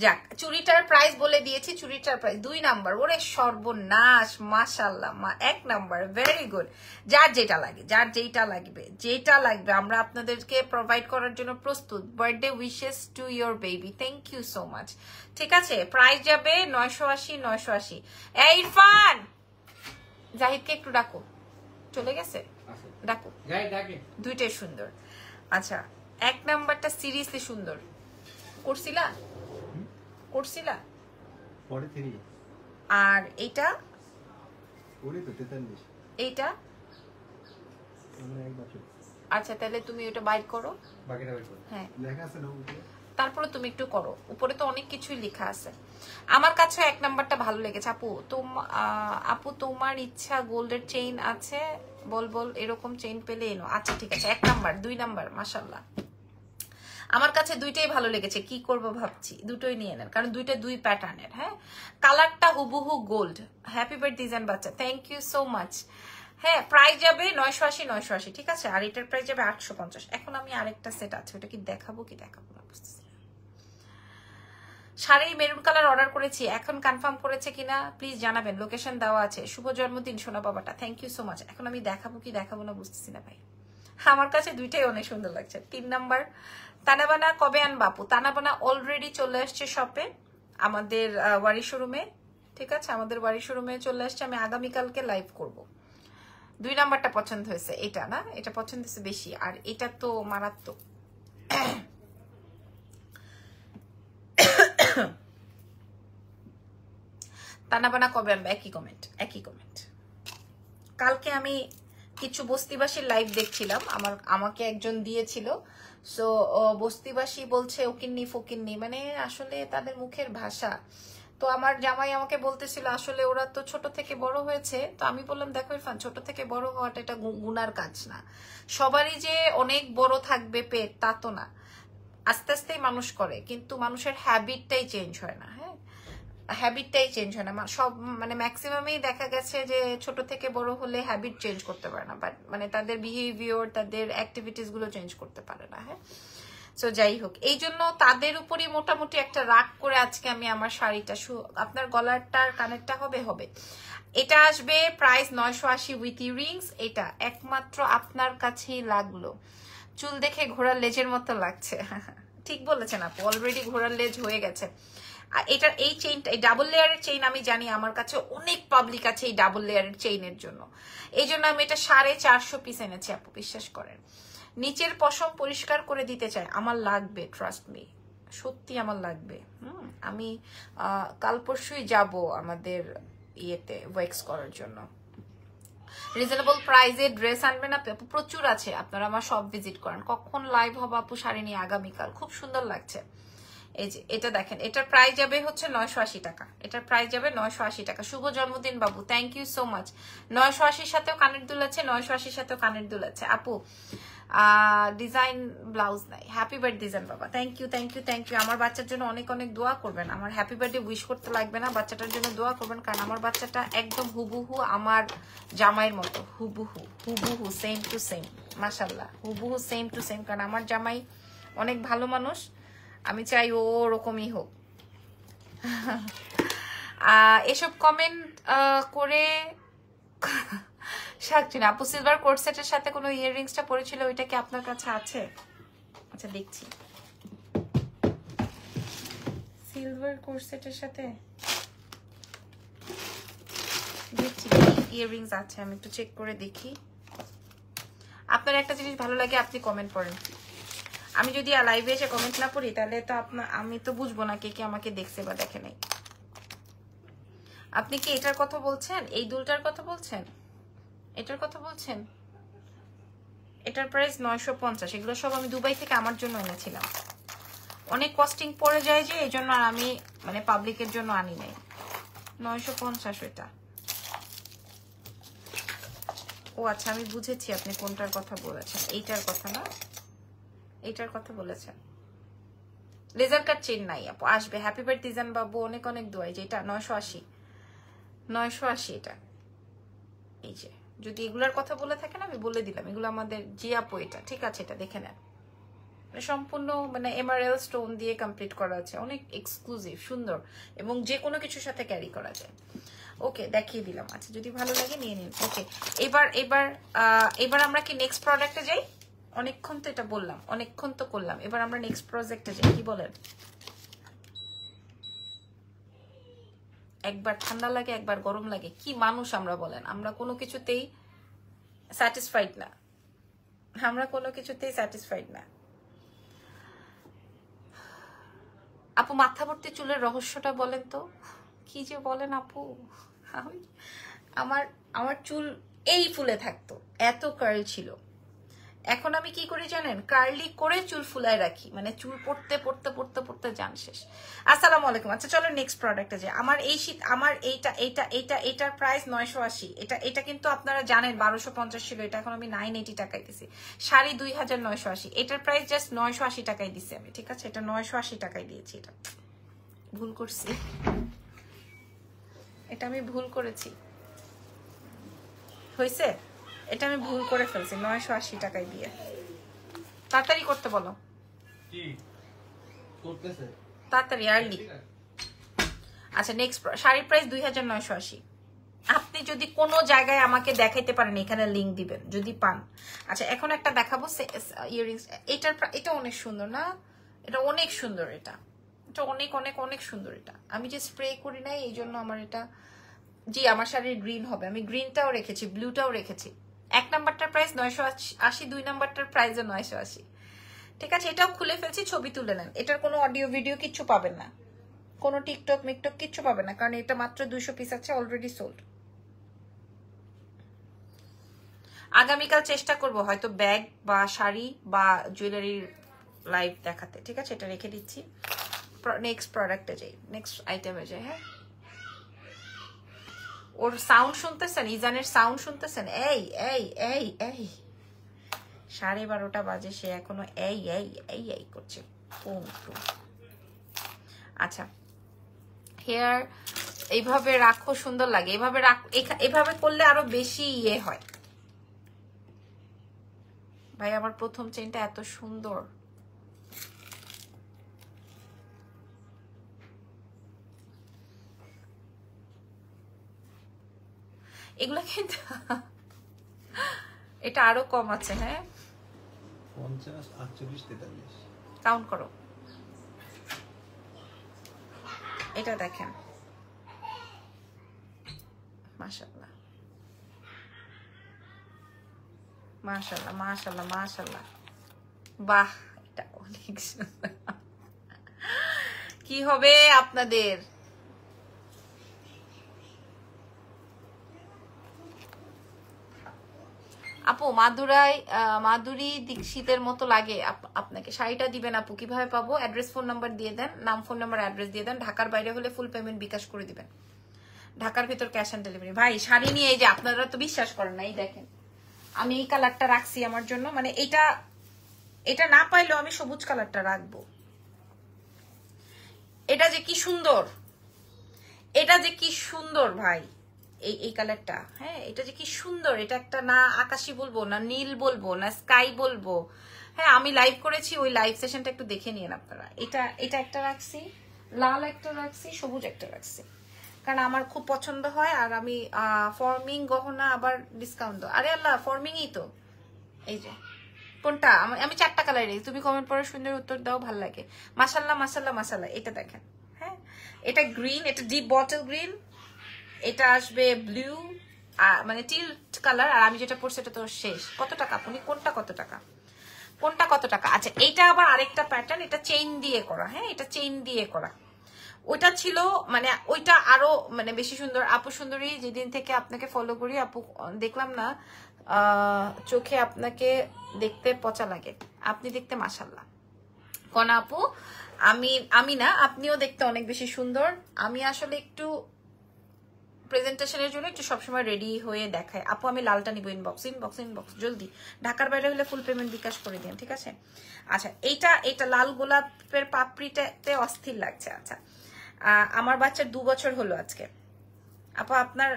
যাক চুরিটার প্রাইস বলে দিয়েছি চুরিটার প্রাইস দুই নাম্বার ওরে সর্বনাশ মাশাল্লাহ মা এক নাম্বার ভেরি গুড যার যেটা লাগে যার যেটা লাগবে যেটা লাগবে আমরা আপনাদেরকে প্রোভাইড করার জন্য প্রস্তুত birthday wishes to your baby thank you so much ঠিক আছে প্রাইস যাবে নয়শো আশি নয়শো আশি এই ইরফান জাহিদকে একটু ডাকো চলে গেছে ডাকো দুইটাই সুন্দর আচ্ছা এক নাম্বারটা সিরিয়াসলি সুন্দর করছিলা করছিলা আর এটা এইটা আচ্ছা তাহলে তুমি ওটা বাইর করো হ্যাঁ লেখা আছে না তারপরে তুমি একটু করো উপরে তো অনেক কিছুই লেখা আছে আমার কাছে এক নাম্বারটা ভালো লেগেছে আপু আপু তোমার ইচ্ছা গোল্ডের চেইন আছে বল বল এরকম চেইন পেলে এনো আচ্ছা ঠিক আছে এক নাম্বার দুই নাম্বার মাসাল্লাহ আমার কাছে দুইটাই ভালো লেগেছে কি করব ভাবছি দুটোই নিয়ে নেন কারণ দুইটা দুই প্যাটার্নের হ্যাঁ কালারটা হুবহু গোল্ড হ্যাপি বার্থ ডিজাইন বাচ্চা থ্যাংক ইউ সো মাচ হ্যাঁ প্রাইস যাবে নয়শো আশি নয়শো আশি ঠিক আছে আর এটার প্রাইস যাবে আটশো পঞ্চাশ এখন আমি আরেকটা সেট আছে ওটা কি দেখাবো কি দেখাবো না বুঝতেছি শাড়ি মেরুন কালার অর্ডার করেছি এখন কনফার্ম করেছে কিনা প্লিজ জানাবেন লোকেশন দেওয়া আছে শুভ জন্মদিন সোনা বাবাটা থ্যাংক ইউ সো মাচ এখন আমি দেখাবো কি দেখাবো না বুঝতেছি না ভাই আমার কাছে দুইটাই অনেক সুন্দর লাগছে তিন নাম্বার তানাবানা কবে আন বাপু তানাবানা অলরেডি চলে আসছে শপে আমাদের ওয়ারি শোরুমে ঠিক আছে আমাদের ওয়ারি শোরুমে চলে আসছে আমি আগামীকালকে লাইভ করব দুই নাম্বারটা পছন্দ হয়েছে এটা না এটা পছন্দ হয়েছে বেশি আর এটা তো মারাত্মক [coughs] টানাবানা কবে আনবে একই কমেন্ট একই কমেন্ট কালকে আমি কিছু বস্তিবাসীর লাইভ দেখছিলাম আমার আমাকে একজন দিয়েছিল সো বস্তিবাসী বলছে ওকিন্নি ফকিন্নি মানে আসলে তাদের মুখের ভাষা তো আমার জামাই আমাকে বলতেছিল আসলে ওরা তো ছোট থেকে বড় হয়েছে তো আমি বললাম দেখো ইরফান ছোট থেকে বড় হওয়াটা এটা গুনার কাজ না সবারই যে অনেক বড় থাকবে পেট তা তো না আস্তে আস্তেই মানুষ করে কিন্তু মানুষের হ্যাবিটটাই চেঞ্জ হয় না হ্যাঁ হ্যাবিটটাই চেঞ্জ হয় না সব মানে ম্যাক্সিমামই দেখা গেছে যে ছোট থেকে বড় হলে হ্যাবিট চেঞ্জ করতে পারে না বাট মানে তাদের বিহেভিয়র তাদের অ্যাক্টিভিটিসগুলো চেঞ্জ করতে পারে না হ্যাঁ সো যাই হোক এই জন্য তাদের উপরই মোটামুটি একটা রাগ করে আজকে আমি আমার শাড়িটা আপনার গলারটার কানেরটা হবে হবে এটা আসবে প্রাইস নয়শো আশি উইথ রিংস এটা একমাত্র আপনার কাছেই লাগলো চুল দেখে ঘোড়ার লেজের মতো লাগছে [laughs] ঠিক বলেছেন আপু অলরেডি ঘোড়ার লেজ হয়ে গেছে আর এটার এই চেইনটা এই ডাবল লেয়ারের চেইন আমি জানি আমার কাছে অনেক পাবলিক আছে এই ডাবল লেয়ারের চেইনের জন্য এই জন্য আমি এটা সাড়ে চারশো পিস এনেছি আপু বিশ্বাস করেন নিচের পশম পরিষ্কার করে দিতে চাই আমার লাগবে ট্রাস্ট মি সত্যি আমার লাগবে হুম আমি কাল পরশুই যাব আমাদের ইয়েতে ওয়েক্স করার জন্য রিজনেবল প্রাইসে ড্রেস আনবেন আপনি আপু প্রচুর আছে আপনারা আমার সব ভিজিট করেন কখন লাইভ হবে আপু শাড়ি নিয়ে আগামীকাল খুব সুন্দর লাগছে এই যে এটা দেখেন এটার প্রাইস যাবে হচ্ছে নয়শো আশি টাকা এটার প্রাইস যাবে নয়শো আশি টাকা শুভ জন্মদিন বাবু থ্যাংক ইউ সো মাচ নয়শো আশির সাথেও কানের দুল আছে নয়শো আশির সাথেও কানের দুল আছে আপু ডিজাইন ব্লাউজ নাই হ্যাপি বার্থ ডিজাইন বাবা thank you thank you thank you আমার বাচ্চার জন্য অনেক অনেক দোয়া করবেন আমার হ্যাপি বার্থডে উইশ করতে লাগবে না বাচ্চাটার জন্য দোয়া করবেন কারণ আমার বাচ্চাটা একদম হুবুহু আমার জামাইয়ের মতো হুবুহু হুবুহু সেম টু সেম মাসাল্লাহ হুবুহু সেম টু সেম কারণ আমার জামাই অনেক ভালো মানুষ আমি চাই ও ওরকমই হোক এসব কমেন্ট করে না আপু সিলভার কোর্সেটের সেটের সাথে কোনো ইয়াররিংসটা পরেছিল ওইটা কি আপনার কাছে আছে আচ্ছা দেখছি সিলভার কোর্সেটের সেটের সাথে দেখছি ইয়াররিংস আছে আমি একটু চেক করে দেখি আপনার একটা জিনিস ভালো লাগে আপনি কমেন্ট করেন আমি যদি লাইভে এসে কমেন্ট না করি তাহলে তো আপনার আমি তো বুঝবো না কে কে আমাকে দেখছে বা দেখে নাই আপনি কি এটার কথা বলছেন এই দুলটার কথা বলছেন এটার কথা বলছেন এটার প্রাইস নয়শো পঞ্চাশ এগুলো সব আমি দুবাই থেকে আমার জন্য এনেছিলাম অনেক কস্টিং পড়ে যায় যে এই জন্য আর আমি মানে পাবলিকের জন্য আনি নাই নয়শো পঞ্চাশ ওইটা ও আচ্ছা আমি বুঝেছি আপনি কোনটার কথা বলেছেন এইটার কথা না এইটার কথা বলেছেন লেজার কাট চেন নাই আপু আসবে হ্যাপি বার্থ ডিজাইন বাবু অনেক অনেক দোয়াই যে এটা নয়শো আশি নয়শো আশি এটা এই যে যদি এগুলার কথা বলে থাকেন আমি বলে দিলাম এগুলো আমাদের জিয়াপো এটা ঠিক আছে এটা দেখে নেন মানে সম্পূর্ণ মানে এমআরএল স্টোন দিয়ে কমপ্লিট করা আছে অনেক এক্সক্লুসিভ সুন্দর এবং যে কোনো কিছুর সাথে ক্যারি করা যায় ওকে দেখিয়ে দিলাম আচ্ছা যদি ভালো লাগে নিয়ে নিন ওকে এবার এবার এবার আমরা কি নেক্সট প্রোডাক্টে যাই অনেকক্ষণ তো এটা বললাম অনেকক্ষণ তো করলাম এবার আমরা নেক্সট প্রজেক্টে যাই কি বলেন একবার ঠান্ডা লাগে একবার গরম লাগে কি মানুষ আমরা বলেন আমরা কোনো কিছুতেই স্যাটিসফাইড না আমরা কোনো কিছুতেই স্যাটিসফাইড না আপু ভর্তি চুলের রহস্যটা বলেন তো কি যে বলেন আপু আমার আমার চুল এই ফুলে থাকতো এত কার্ল ছিল এখন আমি কি করি জানেন কার্লি করে চুল ফুলায় রাখি মানে চুল পড়তে পড়তে পড়তে পড়তে যান শেষ আসসালামু আলাইকুম আচ্ছা চলো নেক্সট প্রোডাক্টে যাই আমার এই শীত আমার এইটা এইটা এইটা এটার প্রাইস নয়শো আশি এটা এটা কিন্তু আপনারা জানেন বারোশো পঞ্চাশ ছিল এটা এখন আমি নাইন এইটি টাকায় দিছি শাড়ি দুই হাজার নয়শো আশি এটার প্রাইস জাস্ট নয়শো আশি টাকায় দিছি আমি ঠিক আছে এটা নয়শো আশি টাকায় দিয়েছি এটা ভুল করছি এটা আমি ভুল করেছি হয়েছে এটা আমি ভুল করে ফেলছি নয়শো আশি টাকায় দিয়ে তাড়াতাড়ি করতে বলো তাড়াতাড়ি আর্লি আচ্ছা নেক্সট শাড়ির প্রাইস দুই হাজার নয়শো আশি আপনি যদি কোনো জায়গায় আমাকে দেখাইতে পারেন এখানে লিঙ্ক দিবেন যদি পান আচ্ছা এখন একটা দেখাবো ইয়ারিংস এটার এটা অনেক সুন্দর না এটা অনেক সুন্দর এটা এটা অনেক অনেক অনেক সুন্দর এটা আমি যে স্প্রে করি নাই এই জন্য আমার এটা জি আমার শাড়ির গ্রিন হবে আমি গ্রিনটাও রেখেছি ব্লুটাও রেখেছি এক নাম্বারটার প্রাইস নয়শো আশি দুই নাম্বারটার প্রাইসও নয়শো আশি ঠিক আছে এটাও খুলে ফেলছি ছবি তুলে নেন এটার কোনো অডিও ভিডিও কিচ্ছু পাবেন না কোনো টিকটক মিকটক কিচ্ছু পাবেন না কারণ এটা মাত্র দুইশো পিস আছে অলরেডি সোল্ড আগামীকাল চেষ্টা করব হয়তো ব্যাগ বা শাড়ি বা জুয়েলারির লাইভ দেখাতে ঠিক আছে এটা রেখে দিচ্ছি নেক্সট প্রোডাক্টে যাই নেক্সট আইটেমে যাই হ্যাঁ ওর সাউন্ড শুনতেছেন ইজানের সাউন্ড শুনতেছেন এই এই এই এই সাড়ে বারোটা বাজে সে এখনো এই এই এই এই করছে আচ্ছা হেয়ার এইভাবে রাখো সুন্দর লাগে এভাবে এভাবে করলে আরো বেশি ইয়ে হয় ভাই আমার প্রথম চেনটা এত সুন্দর এগুলো কিন্তু এটা আরো কম আছে হ্যাঁ কাউন্ট করো এটা দেখেন এটা অনেক কি হবে আপনাদের আপু মাদুরাই মাদুরি দীক্ষিতের মতো লাগে আপনাকে শাড়িটা দিবেন আপু কিভাবে পাবো অ্যাড্রেস ফোন নাম্বার দিয়ে দেন নাম ফোন নাম্বার অ্যাড্রেস দিয়ে দেন ঢাকার বাইরে হলে ফুল পেমেন্ট বিকাশ করে দিবেন ঢাকার ভিতর ক্যাশ অন ডেলিভারি ভাই শাড়ি নিয়ে এই যে আপনারা তো বিশ্বাস করেন না এই দেখেন আমি এই কালারটা রাখছি আমার জন্য মানে এটা এটা না পাইলেও আমি সবুজ কালারটা রাখবো এটা যে কি সুন্দর এটা যে কি সুন্দর ভাই এই এই কালারটা হ্যাঁ এটা যে কি সুন্দর এটা একটা না আকাশি বলবো না নীল বলবো না স্কাই বলবো হ্যাঁ আমি লাইভ করেছি ওই লাইভ সেশনটা একটু দেখে নিন আপনারা এটা এটা একটা রাখছি লাল একটা রাখছি সবুজ একটা রাখছি কারণ আমার খুব পছন্দ হয় আর আমি ফর্মিং গহনা আবার ডিসকাউন্ট আরে আল্লাহ ফর্মিংই তো এই যে কোনটা আমি চারটা কালার রেখেছি তুমি কমেন্ট পরে সুন্দর উত্তর দাও ভালো লাগে মাসাল্লাহ মাসাল্লাহ মাসাল্লাহ এটা দেখেন হ্যাঁ এটা গ্রিন এটা ডিপ বটল গ্রিন এটা আসবে ব্লু মানে টিল্ট কালার আর আমি যেটা পরছি এটা তো শেষ কত টাকা আপনি কোনটা কত টাকা কোনটা কত টাকা আচ্ছা এইটা আবার আরেকটা প্যাটার্ন এটা চেইন দিয়ে করা হ্যাঁ এটা চেইন দিয়ে করা ওটা ছিল মানে ওইটা আরো মানে বেশি সুন্দর আপু সুন্দরী যেদিন থেকে আপনাকে ফলো করি আপু দেখলাম না চোখে আপনাকে দেখতে পচা লাগে আপনি দেখতে মাসাল্লাহ কনা আপু আমি আমি না আপনিও দেখতে অনেক বেশি সুন্দর আমি আসলে একটু প্রেজেন্টেশনের জন্য একটু সবসময় রেডি হয়ে দেখায় আপু আমি লালটা নিব ইনবক্স ইনবক্স ইনবক্স জলদি ঢাকার বাইরে হলে ফুল পেমেন্ট বিকাশ করে দিন ঠিক আছে আচ্ছা এইটা এটা লাল গোলাপের পাপড়িটাতে অস্থির লাগছে আচ্ছা আমার বাচ্চার দু বছর হলো আজকে আপা আপনার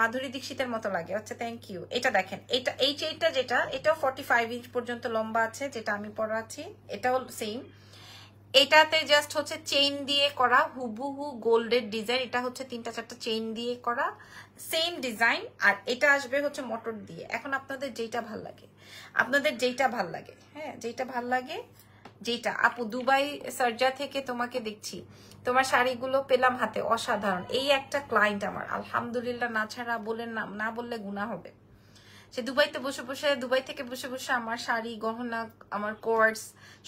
মাধুরী দীক্ষিতের মতো লাগে আচ্ছা থ্যাংক ইউ এটা দেখেন এটা এই চেইনটা যেটা এটাও ফর্টি ফাইভ ইঞ্চ পর্যন্ত লম্বা আছে যেটা আমি পরাচ্ছি এটাও সেম এটাতে জাস্ট হচ্ছে চেইন দিয়ে করা হুবুহু গোল্ডের ডিজাইন এটা হচ্ছে তিনটা চারটা চেইন দিয়ে করা সেম ডিজাইন আর এটা আসবে হচ্ছে মটর দিয়ে এখন আপনাদের যেটা ভাল লাগে আপনাদের যেটা ভাল লাগে হ্যাঁ যেটা ভাল লাগে যেটা আপু দুবাই সার্জা থেকে তোমাকে দেখছি তোমার শাড়িগুলো পেলাম হাতে অসাধারণ এই একটা ক্লায়েন্ট আমার আলহামদুলিল্লাহ না ছাড়া বলে না না বললে গুণা হবে সে দুবাইতে বসে বসে দুবাই থেকে বসে বসে আমার শাড়ি গহনা আমার কোয়ার্স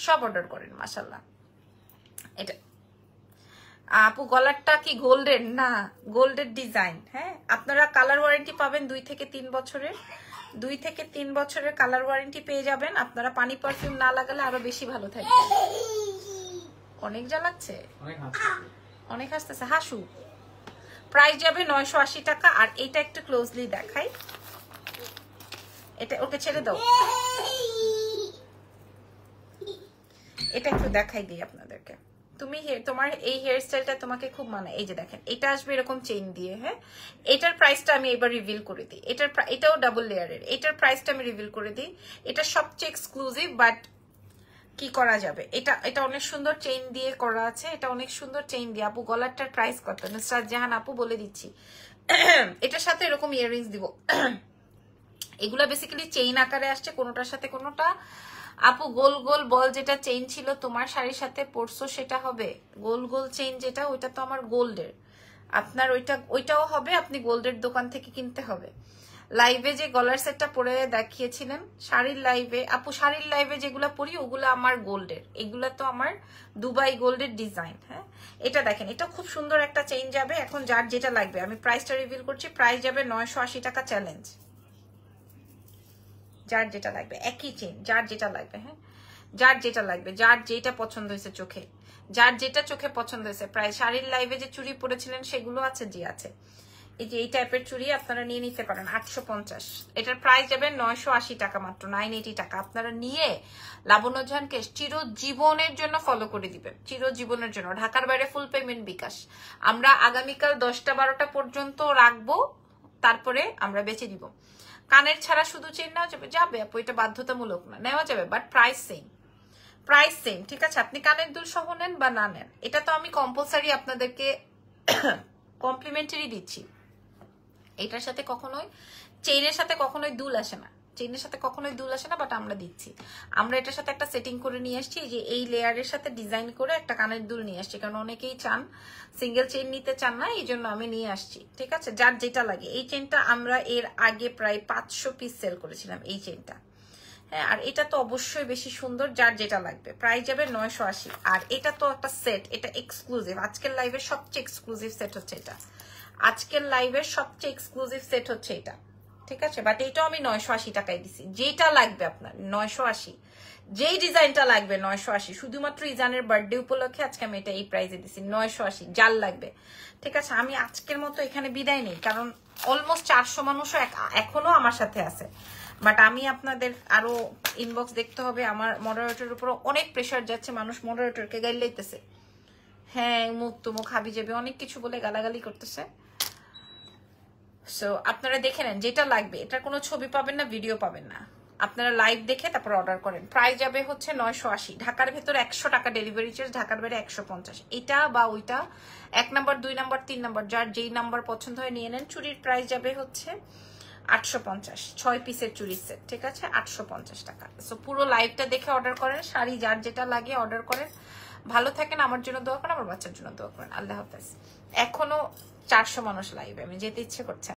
সব অর্ডার করেন মাসাল্লাহ এটা আপু গলারটা কি গোল্ডেন না গোল্ডের ডিজাইন হ্যাঁ আপনারা কালার ওয়ারেন্টি পাবেন দুই থেকে তিন বছরের দুই থেকে তিন বছরের কালার ওয়ারেন্টি পেয়ে যাবেন আপনারা পানি পারফিউম না লাগালে আরো বেশি ভালো থাকবে অনেক জ্বালাচ্ছে অনেক হাসতেছে হাসু প্রাইস যাবে নয়শো আশি টাকা আর এটা একটু ক্লোজলি দেখাই এটা ওকে ছেড়ে দাও এটা একটু দেখাই দিই আপনাদেরকে তুমি তোমার এই হেয়ার স্টাইলটা তোমাকে খুব মানে এই যে দেখেন এটা আসবে এরকম চেইন দিয়ে হ্যাঁ এটার প্রাইসটা আমি এবার রিভিল করে দিই এটার এটাও ডাবল লেয়ারের এটার প্রাইসটা আমি রিভিল করে দিই এটা সবচেয়ে এক্সক্লুসিভ বাট কি করা যাবে এটা এটা অনেক সুন্দর চেইন দিয়ে করা আছে এটা অনেক সুন্দর চেইন দিয়ে আপু গলারটার প্রাইস কত নুসরাত জাহান আপু বলে দিচ্ছি [clears throat] এটার সাথে এরকম ইয়াররিংস দিব [clears throat] এগুলা বেসিক্যালি চেইন আকারে আসছে কোনোটার সাথে কোনোটা আপু গোল গোল বল যেটা চেইন ছিল তোমার শাড়ির সাথে পরছো সেটা হবে গোল গোল চেইন যেটা ওইটা তো আমার গোল্ডের আপনার ওইটা ওইটাও হবে আপনি গোল্ডের দোকান থেকে কিনতে হবে লাইভে যে গলার সেটটা পরে দেখিয়েছিলেন শাড়ির লাইভে আপু শাড়ির লাইভে যেগুলো পরি ওগুলো আমার গোল্ডের এগুলো তো আমার দুবাই গোল্ডের ডিজাইন হ্যাঁ এটা দেখেন এটা খুব সুন্দর একটা চেইন যাবে এখন যার যেটা লাগবে আমি প্রাইসটা রিভিল করছি প্রাইস যাবে নয়শো টাকা চ্যালেঞ্জ যার যেটা লাগবে একই চেন যার যেটা লাগবে হ্যাঁ যার যেটা লাগবে যার যেটা পছন্দ হয়েছে চোখে যার যেটা চোখে পছন্দ হয়েছে প্রায় শাড়ির লাইভে যে চুরি পরেছিলেন সেগুলো আছে যে আছে এই যে এই টাইপের চুরি আপনারা নিয়ে নিতে পারেন আটশো পঞ্চাশ এটার প্রাইস যাবে নয়শো আশি টাকা মাত্র নাইন এইটি টাকা আপনারা নিয়ে লাবণ্যজানকে চিরজীবনের জন্য ফলো করে দিবেন চিরজীবনের জন্য ঢাকার বাইরে ফুল পেমেন্ট বিকাশ আমরা আগামীকাল দশটা বারোটা পর্যন্ত রাখবো তারপরে আমরা বেছে দিব কানের ছাড়া শুধু চেন নেওয়া যাবে যাবে আপু এটা বাধ্যতামূলক না নেওয়া যাবে but price same price same ঠিক আছে আপনি কানের দুল সহ নেন বা না নেন এটা তো আমি কম্পালসারি আপনাদেরকে কমপ্লিমেন্টারি [coughs] দিচ্ছি এটার সাথে কখনোই চেইনের সাথে কখনোই দুল আসে না চেইনের সাথে কখনোই দুল আসে না বাট আমরা দিচ্ছি আমরা এটার সাথে একটা সেটিং করে নিয়ে আসছি যে এই লেয়ারের সাথে ডিজাইন করে একটা কানের দুল নিয়ে আসছি কারণ অনেকেই চান সিঙ্গেল চেইন নিতে চান না এই জন্য আমি নিয়ে আসছি ঠিক আছে যার যেটা লাগে এই চেনটা আমরা এর আগে প্রায় পাঁচশো পিস সেল করেছিলাম এই চেনটা হ্যাঁ আর এটা তো অবশ্যই বেশি সুন্দর যার যেটা লাগবে প্রায় যাবে নয়শো আশি আর এটা তো একটা সেট এটা এক্সক্লুসিভ আজকের লাইভের সবচেয়ে এক্সক্লুসিভ সেট হচ্ছে এটা আজকের লাইভের সবচেয়ে এক্সক্লুসিভ সেট হচ্ছে এটা ঠিক আছে বাট এইটাও আমি নয়শো আশি টাকায় দিছি যেটা লাগবে আপনার নয়শো আশি যেই ডিজাইনটা লাগবে নয়শো আশি শুধুমাত্র ইজানের বার্থডে উপলক্ষে আজকে আমি এটা এই প্রাইজে দিছি নয়শো আশি যার লাগবে ঠিক আছে আমি আজকের মতো এখানে বিদায় নেই কারণ অলমোস্ট চারশো মানুষও এখনো আমার সাথে আছে বাট আমি আপনাদের আরো ইনবক্স দেখতে হবে আমার মডারেটর উপর অনেক প্রেশার যাচ্ছে মানুষ মডারেটরকে গাইল লাইতেছে হ্যাঁ মুখ তুমুখ হাবি যাবে অনেক কিছু বলে গালাগালি করতেছে সো আপনারা দেখে নেন যেটা লাগবে এটার কোনো ছবি পাবেন না ভিডিও পাবেন না আপনারা লাইভ দেখে তারপর অর্ডার করেন প্রাইস যাবে হচ্ছে নয়শো আশি ঢাকার ভেতর একশো টাকা ডেলিভারি চার্জ ঢাকার বাইরে একশো পঞ্চাশ এটা বা ওইটা এক নাম্বার দুই নাম্বার তিন নাম্বার যার যেই নাম্বার পছন্দ হয় নিয়ে নেন চুরির প্রাইস যাবে হচ্ছে আটশো পঞ্চাশ ছয় পিসের চুরির সেট ঠিক আছে আটশো পঞ্চাশ টাকা সো পুরো লাইভটা দেখে অর্ডার করেন শাড়ি যার যেটা লাগে অর্ডার করেন ভালো থাকেন আমার জন্য দোয়া করেন আমার বাচ্চার জন্য দোয়া করেন আল্লাহ হাফেজ এখনো চারশো মানুষ লাইভে আমি যেতে ইচ্ছে করছে